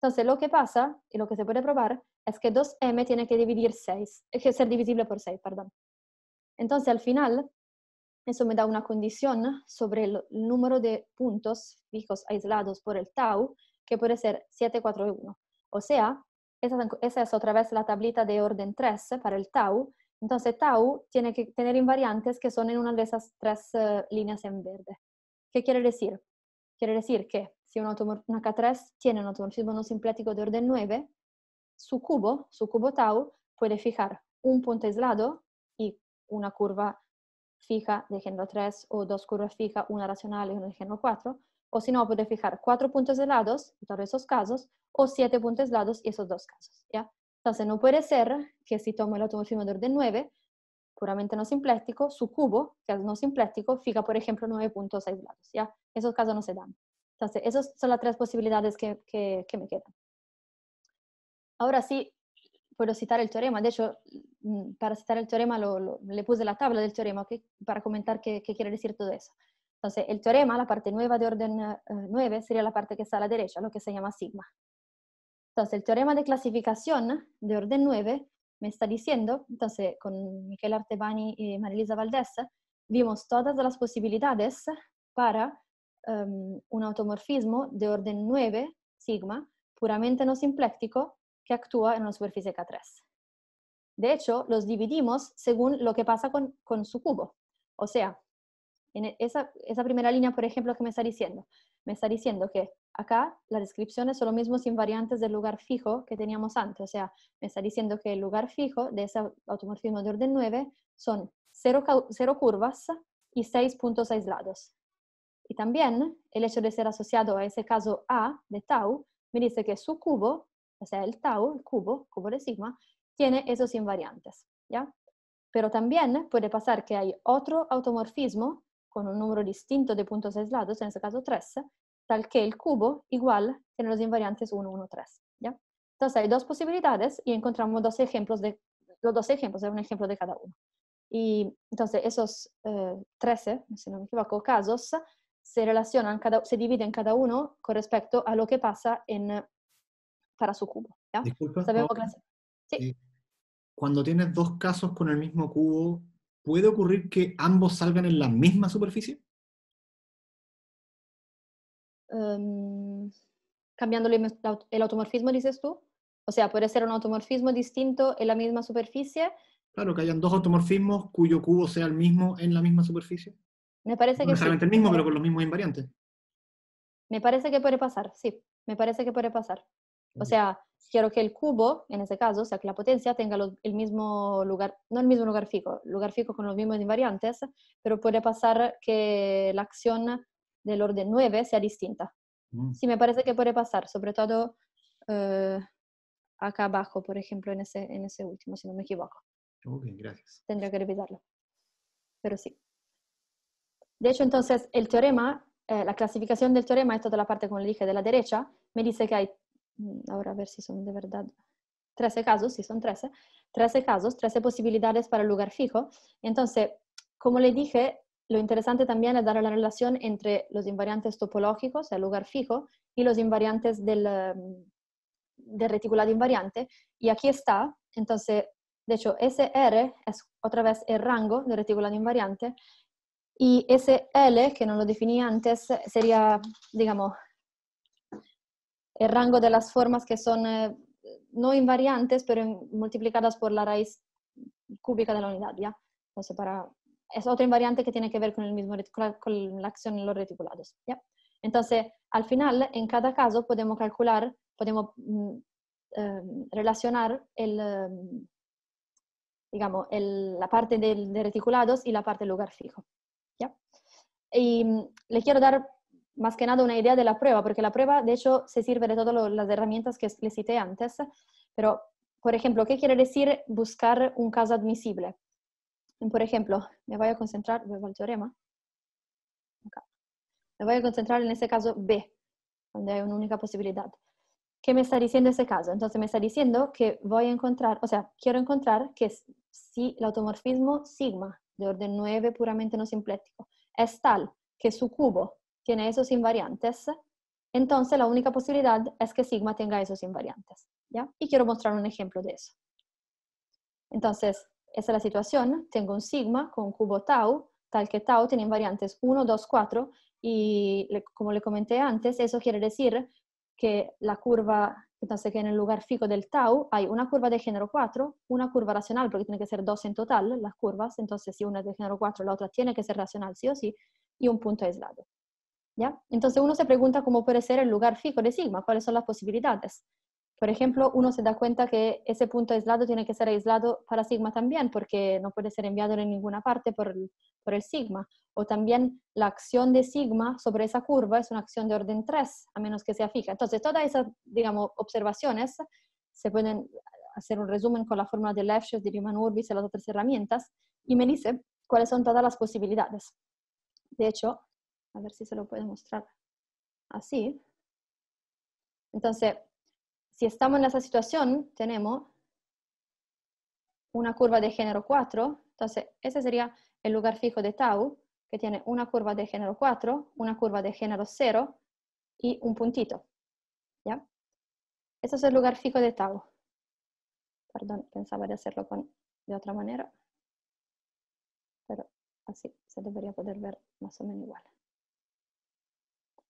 Entonces lo que pasa, y lo que se puede probar, es que 2m tiene que dividir 6, eh, que ser divisible por 6, perdón. Entonces al final eso me da una condición sobre el número de puntos fijos aislados por el tau, que puede ser 7, 4 1. O sea, esa es otra vez la tablita de orden 3 ¿eh? para el tau. Entonces, tau tiene que tener invariantes que son en una de esas tres eh, líneas en verde. ¿Qué quiere decir? Quiere decir que si una, una K3 tiene un automorfismo no simplético de orden 9, su cubo, su cubo tau, puede fijar un punto aislado y una curva fija de género 3 o dos curvas fijas, una racional y una de género 4. O si no, puede fijar cuatro puntos lados en todos esos casos o siete puntos lados y esos dos casos. ¿ya? Entonces, no puede ser que si tomo el automotimador de 9, puramente no simpléctico su cubo, que es no simpléctico fija, por ejemplo, nueve puntos ¿ya? Esos casos no se dan. Entonces, esas son las tres posibilidades que, que, que me quedan. Ahora sí, puedo citar el teorema. De hecho, mm, para citar el teorema le puse la tabla del teorema para comentar qué, quiere decir todo eso. Entonces, el teorema, la parte nueva de orden 9, eh, sería la parte que está a la derecha, lo que se llama sigma. Entonces, el teorema de clasificación de orden 9 me está diciendo, entonces, con Miquel Artebani y Marilisa Valdés, vimos todas las posibilidades para em, un automorfismo de orden 9, sigma, puramente no simpléctico, que actúa en la superficie K3. De hecho, los dividimos según lo que pasa con, su cubo. O sea, en e, esa, primera línea, por ejemplo, que me está diciendo, me está diciendo que acá las descripciones son los mismos variantes del lugar fijo que teníamos antes. O sea, me está diciendo que el lugar fijo de ese automorfismo de orden 9 son 0, 0 curvas y 6 puntos aislados. Y también el hecho de ser asociado a ese caso A de tau me dice que su cubo o sea, el tau, el cubo, cubo de sigma, tiene esos invariantes, ¿ya? Pero también puede pasar que hay otro automorfismo con un número distinto de puntos aislados, en este caso 3, tal que el cubo igual tiene los invariantes 1, 1, 3, ¿ya? Entonces hay dos posibilidades y encontramos dos ejemplos de, los dos ejemplos, es un ejemplo de cada uno. Y entonces esos eh, 13, si no me equivoco, casos se relacionan, cada, se dividen cada uno con respecto a lo que pasa en para su cubo. ¿ya? cuando tienes dos casos con el mismo cubo, ¿puede ocurrir que ambos salgan en la misma superficie? Em, cambiando el automorfismo, dices tú. O sea, puede ser un automorfismo distinto en la misma superficie. Claro, que hayan dos automorfismos cuyo cubo sea el mismo en la misma superficie. Me parece que el mismo, pero con los mismos invariantes. Me parece que puede pasar, sí. Me parece que puede pasar. O sea, quiero que el cubo, en ese caso, o sea, que la potencia tenga el mismo lugar, no el mismo lugar fijo, lugar fijo con los mismos invariantes, pero puede pasar que la acción del orden 9 sea distinta. Mm. Sí, me parece que puede pasar, sobre todo eh, acá abajo, por ejemplo, en ese, en ese último, si no me equivoco. Ok, gracias. Tendría que revisarlo. Pero sí. De hecho, entonces, el teorema, eh, la clasificación del teorema, esto de la parte, como le dije, de la derecha, me dice que hay Mm, ahora a ver si son de verdad 13 casos, sí son 13, 13 casos, 13 posibilidades para el lugar fijo. Entonces, como le dije, lo interesante también es dar la relación entre los invariantes topológicos, el lugar fijo, y los invariantes del, em, del reticulado invariante. Y aquí está, entonces, de hecho, ese R es otra vez el rango del reticulado invariante, y ese L, que no lo definí antes, sería, digamos, el eh, rango de las formas que son eh, no invariantes, pero multiplicadas por la raíz cúbica de la unidad, ¿ya? Entonces, para, es otra invariante que tiene que ver con, el mismo, con la acción en los reticulados, ¿ya? Entonces, al final, en cada caso podemos calcular, podemos mm, eh, relacionar el, digamos, el, la parte de, reticulados y la parte del lugar fijo. ¿ya? Y mm, le quiero dar más que nada una idea de la prueba, porque la prueba, de hecho, se sirve de todas las herramientas que les cité antes, pero, por ejemplo, ¿qué quiere decir buscar un caso admisible? Por ejemplo, me voy a concentrar, voy al teorema. Me voy a concentrar en ese caso B, donde hay una única posibilidad. ¿Qué me está diciendo ese caso? Entonces me está diciendo que voy a encontrar, o sea, quiero encontrar que si el automorfismo sigma, de orden 9 puramente no simplético, es tal que su cubo tiene esos invariantes, entonces la única posibilidad es que sigma tenga esos invariantes. ¿ya? Y quiero mostrar un ejemplo de eso. Entonces, esa es la situación. Tengo un sigma con cubo tau, tal que tau tiene invariantes 1, 2, 4, y como le comenté antes, eso quiere decir que la curva, entonces que en el lugar fijo del tau hay una curva de género 4, una curva racional, porque tiene que ser dos en total las curvas, entonces si una es de género 4, la otra tiene que ser racional sí o sí, y un punto aislado. Entonces uno se pregunta cómo puede ser el lugar fijo de sigma, cuáles son las posibilidades. Por ejemplo, uno se da cuenta que ese punto aislado tiene que ser aislado para sigma también, porque no puede ser enviado en ninguna parte por el, por el sigma. O también la acción de sigma sobre esa curva es una acción de orden 3, a menos que sea fija. Entonces, todas esas, digamos, observaciones se pueden hacer un resumen con la fórmula de Lefschetz, de Riemann Urbis y las otras herramientas, y me dice cuáles son todas las posibilidades. De hecho, a ver si se lo puedo mostrar. Así. Entonces, si estamos en esa situación, tenemos una curva de género 4. Entonces, ese sería el lugar fijo de tau, que tiene una curva de género 4, una curva de género 0 y un puntito. ¿Ya? Ese es el lugar fijo de tau. Perdón, pensaba de hacerlo de otra manera. Pero así se debería poder ver más o menos igual.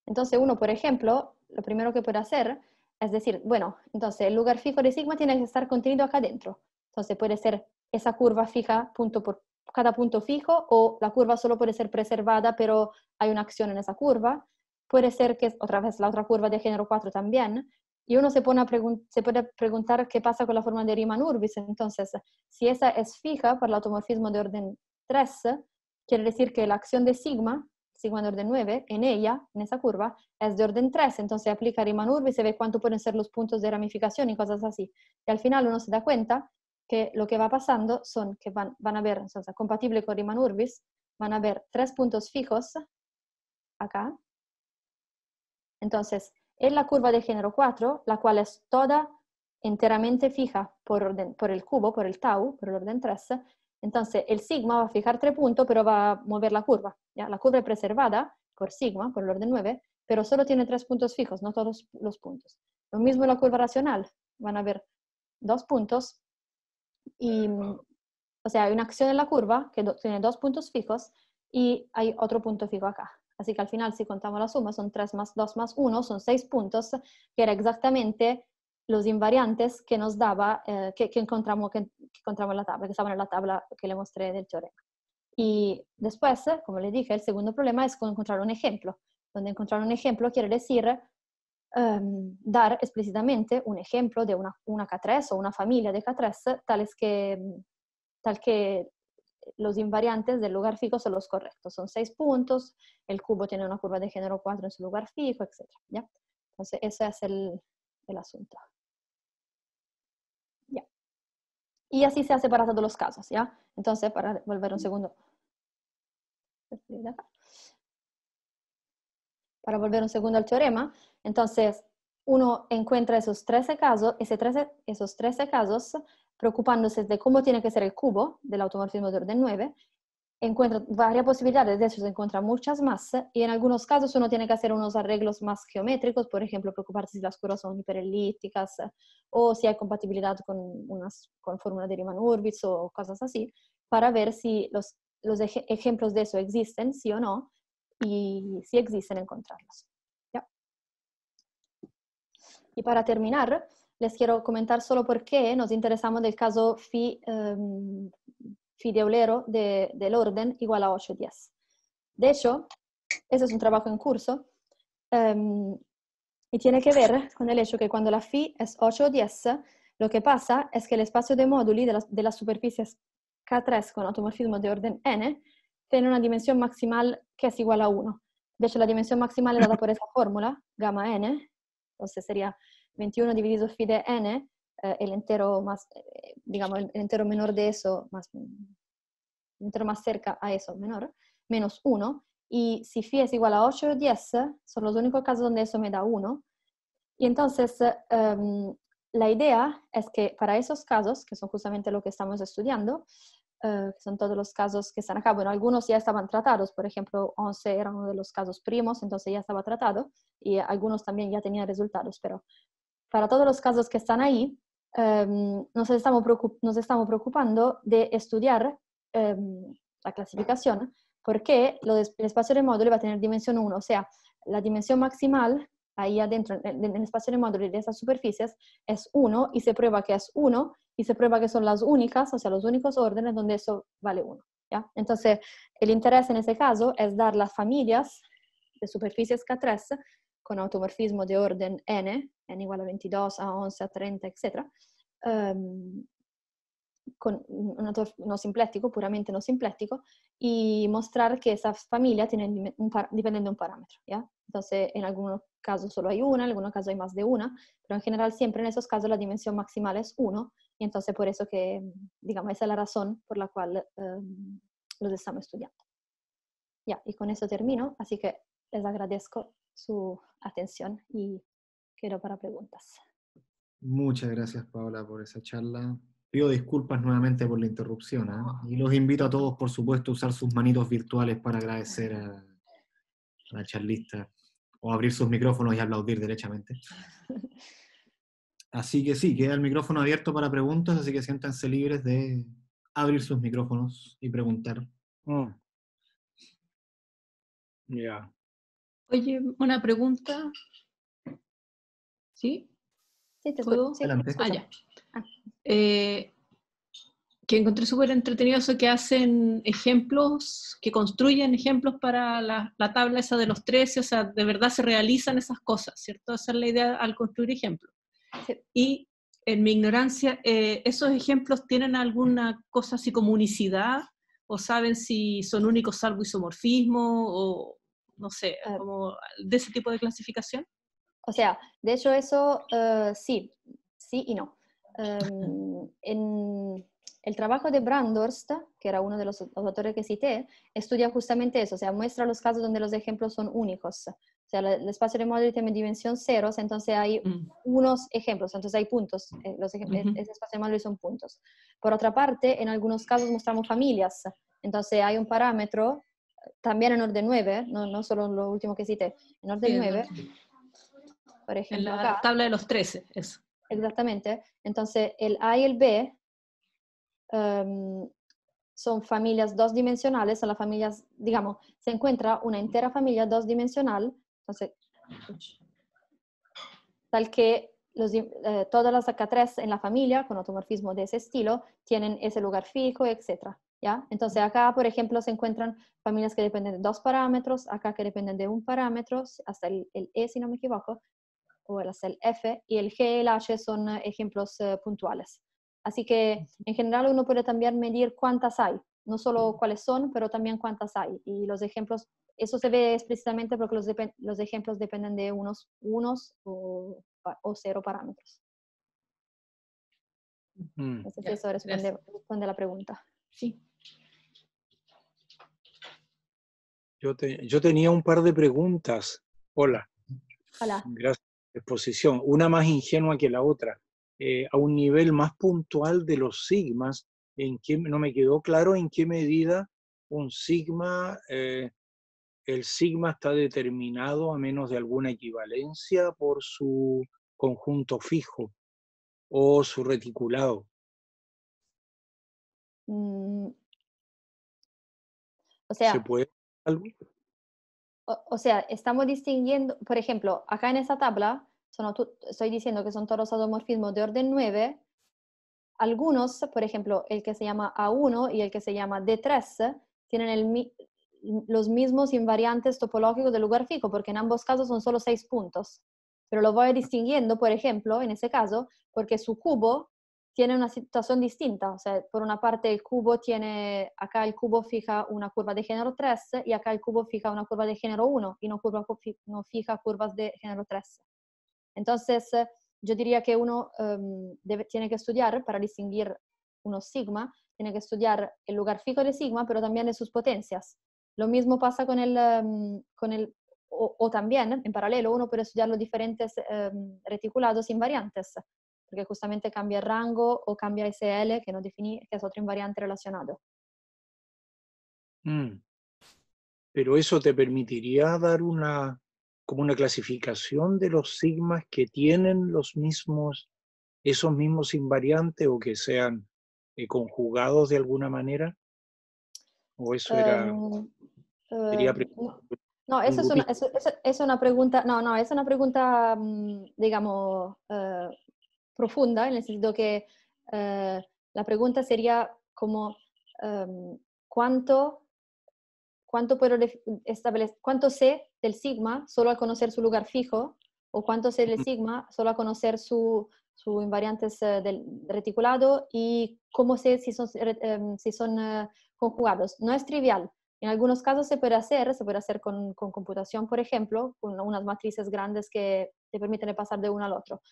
Entonces uno, por ejemplo, lo primero que puede hacer es decir, bueno, entonces el lugar fijo de sigma tiene que estar contenido acá adentro. Entonces puede ser esa curva fija punto por cada punto fijo o la curva solo puede ser preservada, pero hay una acción en esa curva. Puede ser que otra vez la otra curva de género 4 también. Y uno se, pone se puede preguntar qué pasa con la forma de Riemann Urbis. Entonces, si esa es fija para el automorfismo de orden 3, quiere decir que la acción de sigma si orden 9, en ella, en esa curva, es de orden 3, entonces aplica Riemann y se ve cuánto pueden ser los puntos de ramificación y cosas así. Y al final uno se da cuenta que lo que va pasando son que van, van a ver, sea, compatible con Riemann Urbis, van a haber tres puntos fijos acá. Entonces, en la curva de género 4, la cual es toda enteramente fija por, orden, por el cubo, por el tau, por el orden 3, entonces, el sigma va a fijar tres puntos, pero va a mover la curva. ¿ya? La curva es preservada por sigma, por el orden 9, pero solo tiene tres puntos fijos, no todos los puntos. Lo mismo en la curva racional, van a haber dos puntos, y, o sea, hay una acción en la curva que tiene dos puntos fijos y hay otro punto fijo acá. Así que al final, si contamos la suma, son 3 más 2 más 1, son 6 puntos, que era exactamente los invariantes que nos daba, eh, que, encontramos, que, encontramos en la tabla, que estaban en la tabla que le mostré del teorema. Y después, eh, como le dije, el segundo problema es encontrar un ejemplo. Donde encontrar un ejemplo quiere decir em, dar explícitamente un ejemplo de una, una K3 o una familia de K3 eh, tales que, tal que los invariantes del lugar fijo son los correctos. Son seis puntos, el cubo tiene una curva de género 4 en su lugar fijo, etc. ¿ya? Entonces, ese es el, el asunto. Y así se ha separado todos los casos, ¿ya? Entonces, para volver un segundo. Para volver un segundo al teorema, entonces uno encuentra esos 13 casos, ese 13, esos 13 casos preocupándose de cómo tiene que ser el cubo del automorfismo de orden 9 encuentra varias posibilidades, de hecho se encuentran muchas más, y en algunos casos uno tiene que hacer unos arreglos más geométricos, por ejemplo, preocuparse si las curvas son hiperelípticas o si hay compatibilidad con, unas, con fórmulas de Riemann-Hurwitz o cosas así, para ver si los, los ejemplos de eso existen, sí o no, y si existen, encontrarlos. Y para terminar, les quiero comentar solo por qué nos interesamos del caso phi, em, fideolero de, del orden igual a 8 días. De hecho, ese es un trabajo en curso um, y tiene que ver con el hecho que cuando la phi es 8 o 10, lo que pasa es que el espacio de módulos de, la, de las superficies K3 con automorfismo de orden n tiene una dimensión maximal que es igual a 1. De hecho, la dimensión maximal es dada por esa fórmula, gamma n, entonces sería 21 dividido phi de n Eh, el entero más, eh, digamos, el entero menor de eso, más, el entero más cerca a eso, menor, menos 1. Y si phi es igual a 8 o 10, son los únicos casos donde eso me da 1. Y entonces, eh, em, la idea es que para esos casos, que son justamente lo que estamos estudiando, que son todos los casos que están acá, bueno, algunos ya estaban tratados, por ejemplo, 11 era uno de los casos primos, entonces ya estaba tratado, y algunos también ya tenían resultados, pero para todos los casos que están ahí, Em, nos, estamos nos estamos preocupando de estudiar em, la clasificación porque el espacio de módulo va a tener dimensión 1, o sea, la dimensión maximal ahí adentro, en el espacio de módulo de esas superficies, es 1 y se prueba que es 1 y se prueba que son las únicas, o sea, los únicos órdenes donde eso vale 1. Entonces, el interés en ese caso es dar las familias de superficies K3 con automorfismo de orden n, n igual a 22, a 11, a 30, etc., ehm, con un no simplético, puramente no simplético, y mostrar que esa familia tiene de un parámetro. ¿ya? Entonces, en algunos casos solo hay una, en algunos casos hay más de una, pero en general siempre en esos casos la dimensión maximal es 1, y entonces por eso que, digamos, esa es la razón por la cual ehm, los estamos estudiando. Ya, y con eso termino, así que les agradezco su atención y quiero para preguntas. Muchas gracias, Paola, por esa charla. Pido disculpas nuevamente por la interrupción ¿ah? y los invito a todos, por supuesto, a usar sus manitos virtuales para agradecer a, la charlista o abrir sus micrófonos y aplaudir derechamente. Así que sí, queda el micrófono abierto para preguntas, así que siéntanse libres de abrir sus micrófonos y preguntar. Mm. Ya. Oye, una pregunta. ¿Sí? Sí, te puedo. Sí, ah, ah. eh, que encontré súper entretenido eso que hacen ejemplos, que construyen ejemplos para la, tabla esa de los 13, o sea, de verdad se realizan esas cosas, ¿cierto? Hacer la idea al construir ejemplos. Y en mi ignorancia, eh, ¿esos ejemplos tienen alguna cosa así como unicidad? ¿O saben si son únicos salvo isomorfismo? ¿O, no sé, de ese tipo de clasificación? O sea, de hecho eso eh, sí, sí y no. Em, en el trabajo de Brandhorst, que era uno de los autores que cité, estudia justamente eso, o sea, muestra los casos donde los ejemplos son únicos. O sea, el espacio de modelos tiene dimensión cero entonces hay mm. unos ejemplos, entonces hay puntos, eh, los ejemplos, ese espacio de modelos son puntos. Por otra parte, en algunos casos mostramos familias, entonces hay un parámetro también en orden 9, no, no solo en los últimos que cité, en orden 9, por ejemplo. En la tabla de los 13, eso. Exactamente. Entonces, el A y el B em, son familias dos-dimensionales, son las familias, digamos, se encuentra una entera familia dos-dimensional, entonces, tal que los, eh, todas las acá 3 en la familia, con automorfismo de ese estilo, tienen ese lugar fijo, etc. ¿ya? Entonces acá, por ejemplo, se encuentran familias que dependen de dos parámetros, acá que dependen de un parámetro, hasta el, E si no me equivoco, o hasta el F, y el G y el H son eh, ejemplos eh, puntuales. Así que en general uno puede también medir cuántas hay, no solo cuáles son, pero también cuántas hay. Y los ejemplos, eso se ve explícitamente porque los, los ejemplos dependen de unos, unos o, cero parámetros. eso responde, la pregunta. Sí. Yo, tenía un par de preguntas. Hola. Hola. Gracias por exposición. Una más ingenua que la otra. Eh, a un nivel más puntual de los sigmas, en no me quedó claro en qué medida un sigma, eh, el sigma está determinado a menos de alguna equivalencia por su conjunto fijo o su reticulado. Mm. O sea, puede o, sea, estamos distinguiendo, por ejemplo, acá en esta tabla, estoy diciendo que son todos los automorfismos de orden 9. Algunos, por ejemplo, el que se llama A1 y el que se llama D3, tienen los mismos invariantes topológicos del lugar fijo, porque en ambos casos son solo seis puntos. Pero lo voy distinguiendo, por ejemplo, en ese caso, porque su cubo tiene una situación distinta. O sea, por una parte el cubo tiene, acá el cubo fija una curva de género 3 y acá el cubo fija una curva de género 1 y no, no fija curvas de género 3. Entonces, yo diría que uno em, tiene que estudiar, para distinguir unos sigma, tiene que estudiar el lugar fijo de sigma, pero también de sus potencias. Lo mismo pasa con el, em, con el o, también, en paralelo, uno puede estudiar los diferentes em, reticulados invariantes, porque justamente cambia rango o cambia SL, que no que es otro invariante relacionado. Mm. Pero eso te permitiría dar una, como una clasificación de los sigmas que tienen los mismos, esos mismos invariantes o que sean eh, conjugados de alguna manera? ¿O eso era... Em, em, no, es, una, es una pregunta, no, no, es una pregunta, mm, digamos, eh, profunda, en el sentido que eh, la pregunta sería como em, cuánto, cuánto puedo cuánto sé del sigma solo al conocer su lugar fijo, o cuánto sé del sigma solo al conocer su, invariantes eh, del reticulado y cómo sé si son, em, si son eh, conjugados. No es trivial. En algunos casos se puede hacer, se puede hacer con, con computación, por ejemplo, con unas matrices grandes que te permiten pasar de uno al otro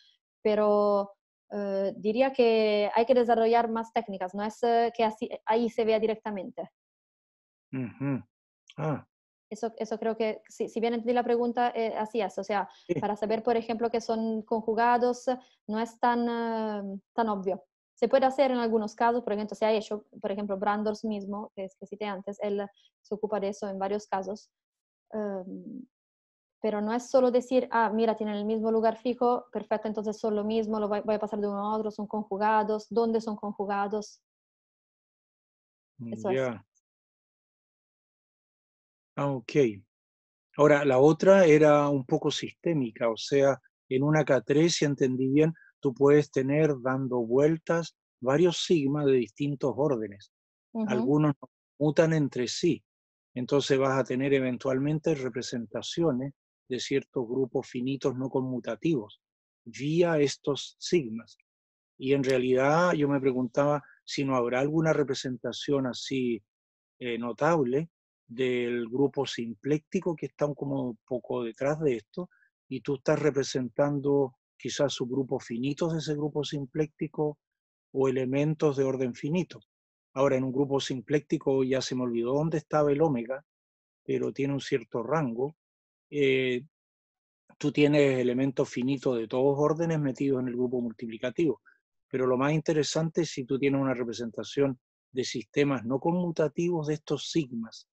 pero eh, diría que hay que desarrollar más técnicas, no es eh, que así, eh, ahí se vea directamente. Ah. Eso, eso creo que, si, bien entendí la pregunta, así es. O sea, para saber, por ejemplo, que son conjugados, no es tan, tan obvio. Se puede hacer en algunos casos, por ejemplo, se ha hecho, por ejemplo, Brandors mismo, que, que cité antes, él se ocupa de eso en varios casos. Em, pero no es solo decir, ah, mira, tienen el mismo lugar fijo, perfecto, entonces son lo mismo, lo voy, a pasar de uno a otro, son conjugados, ¿dónde son conjugados? Eso es. Ah, ok. Ahora, la otra era un poco sistémica, o sea, en una K3, si entendí bien, tú puedes tener dando vueltas varios sigmas de distintos órdenes. Algunos mutan entre sí. Entonces vas a tener eventualmente representaciones de ciertos grupos finitos no conmutativos vía estos sigmas. Y en realidad yo me preguntaba si no habrá alguna representación así eh, notable del grupo simpléctico que está como un poco detrás de esto y tú estás representando quizás subgrupos finitos de ese grupo simpléctico o elementos de orden finito. Ahora, en un grupo simpléctico ya se me olvidó dónde estaba el omega, pero tiene un cierto rango eh, tú tienes elementos finitos de todos órdenes metidos en el grupo multiplicativo. Pero lo más interesante es si tú tienes una representación de sistemas no conmutativos de estos sigmas.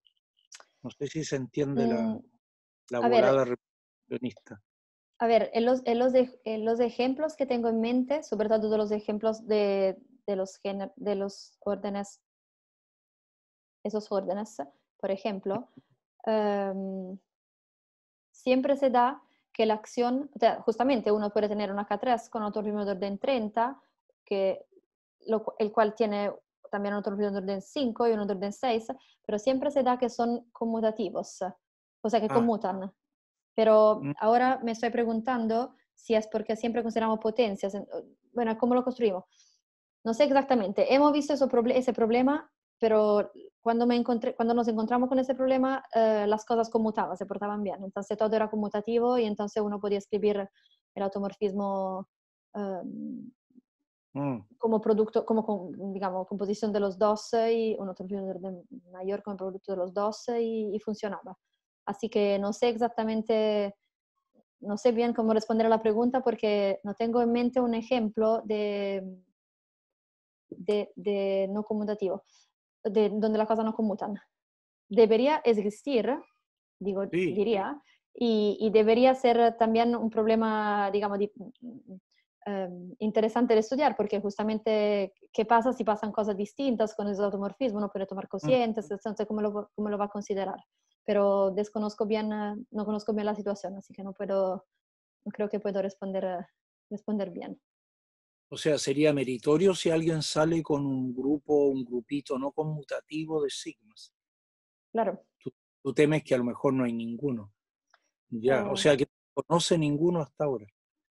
No sé si se entiende la, mm, la volada A ver, en los, ejemplos que tengo en mente, sobre todo de los ejemplos de, los, de los órdenes, esos órdenes, por ejemplo, em, siempre se da que la acción, justamente uno puede tener una k 3 con otro de orden 30, que el cual tiene también otro de orden 5 y un orden 6, pero siempre se da que son conmutativos, o sea, que ah. conmutan. Pero mm. ahora me estoy preguntando si es porque siempre consideramos potencias, bueno, ¿cómo lo construimos? No sé exactamente, hemos visto ese problema pero cuando, me encontré, cuando nos encontramos con ese problema, eh, las cosas conmutaban, se portaban bien. Entonces todo era conmutativo y entonces uno podía escribir el automorfismo em, mm. como producto, como digamos, composición de los dos y un automorfismo mayor como producto de los dos y, funcionaba. Así que no sé exactamente, no sé bien cómo responder a la pregunta porque no tengo en mente un ejemplo de, de, de no conmutativo donde las cosas no conmutan. Debería existir, digo, diría, y, debería ser también un problema, digamos, em, interesante de estudiar, porque justamente, ¿qué pasa si pasan cosas distintas con el automorfismo? No puede tomar conscientes, entonces, ¿cómo lo, ¿cómo lo va a considerar? Pero desconozco bien, no conozco bien la situación, así que no puedo, no creo que puedo responder, responder bien. O sea, sería meritorio si alguien sale con un grupo, un grupito no conmutativo de sigmas. Claro. Tú, temes que a lo mejor no hay ninguno. Ya, o sea que no conoce ninguno hasta ahora.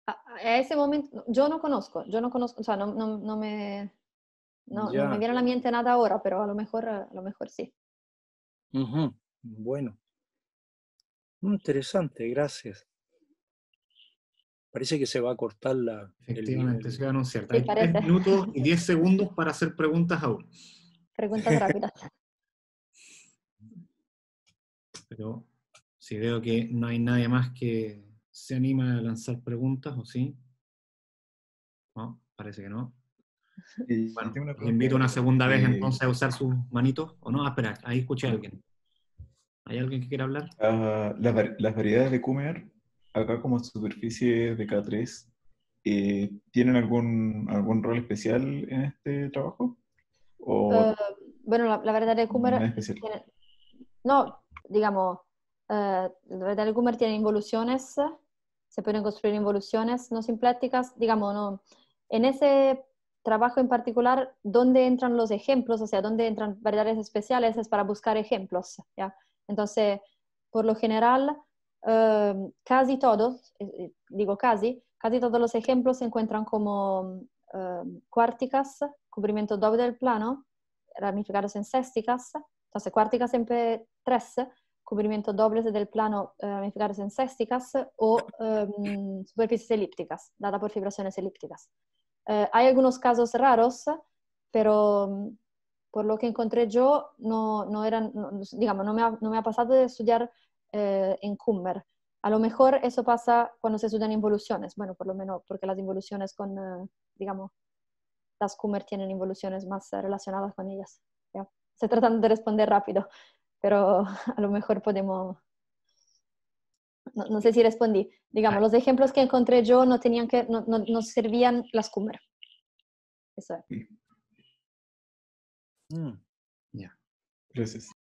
A, ese momento, yo no conozco, yo no conozco, o sea, no, no, no me... No, no, me viene a la mente nada ahora, pero a lo mejor, a lo mejor sí. Mhm. Bueno. Interesante, gracias. Parece que se va a cortar la. Efectivamente, se va a anunciar. Hay minutos y 10 segundos para hacer preguntas aún. Preguntas rápidas. Pero si veo que no hay nadie más que se anima a lanzar preguntas, ¿o sí? No, parece que no. invito una segunda vez entonces a usar sus manitos, ¿o no? Ah, espera, ahí escuché a alguien. ¿Hay alguien que quiera hablar? Ah, las, las variedades de comer acá como superficie de K3, eh, ¿tienen algún, algún rol especial en este trabajo? ¿O eh, bueno, la, la verdad Kummer... no, digamos, eh, la verdad de Kummer tiene involuciones, se pueden construir involuciones no simpléticas, digamos, no. En ese trabajo en particular, ¿dónde entran los ejemplos? O sea, ¿dónde entran verdades especiales? Es para buscar ejemplos, ¿ya? Entonces, por lo general, Em, casi todos, eh, digo casi, casi todos los ejemplos se encuentran como em, cuárticas, cubrimiento doble del plano, ramificados en sésticas, entonces cuárticas siempre tres, cubrimiento doble del plano, eh, ramificados en sésticas o em, superficies elípticas, dada por fibraciones elípticas. Eh, hay algunos casos raros, pero por lo que encontré yo, no, no eran, digamos, no me, no me ha pasado de estudiar eh, en Kummer. A lo mejor eso pasa cuando se estudian involuciones, bueno, por lo menos porque las involuciones con, eh, digamos, las Kummer tienen involuciones más eh, relacionadas con ellas. Estoy Se de responder rápido, pero a lo mejor podemos... No, sé si respondí. Digamos, los ejemplos que encontré yo no, tenían que, no, no, servían las Kummer. Eso es. Mm. Gracias.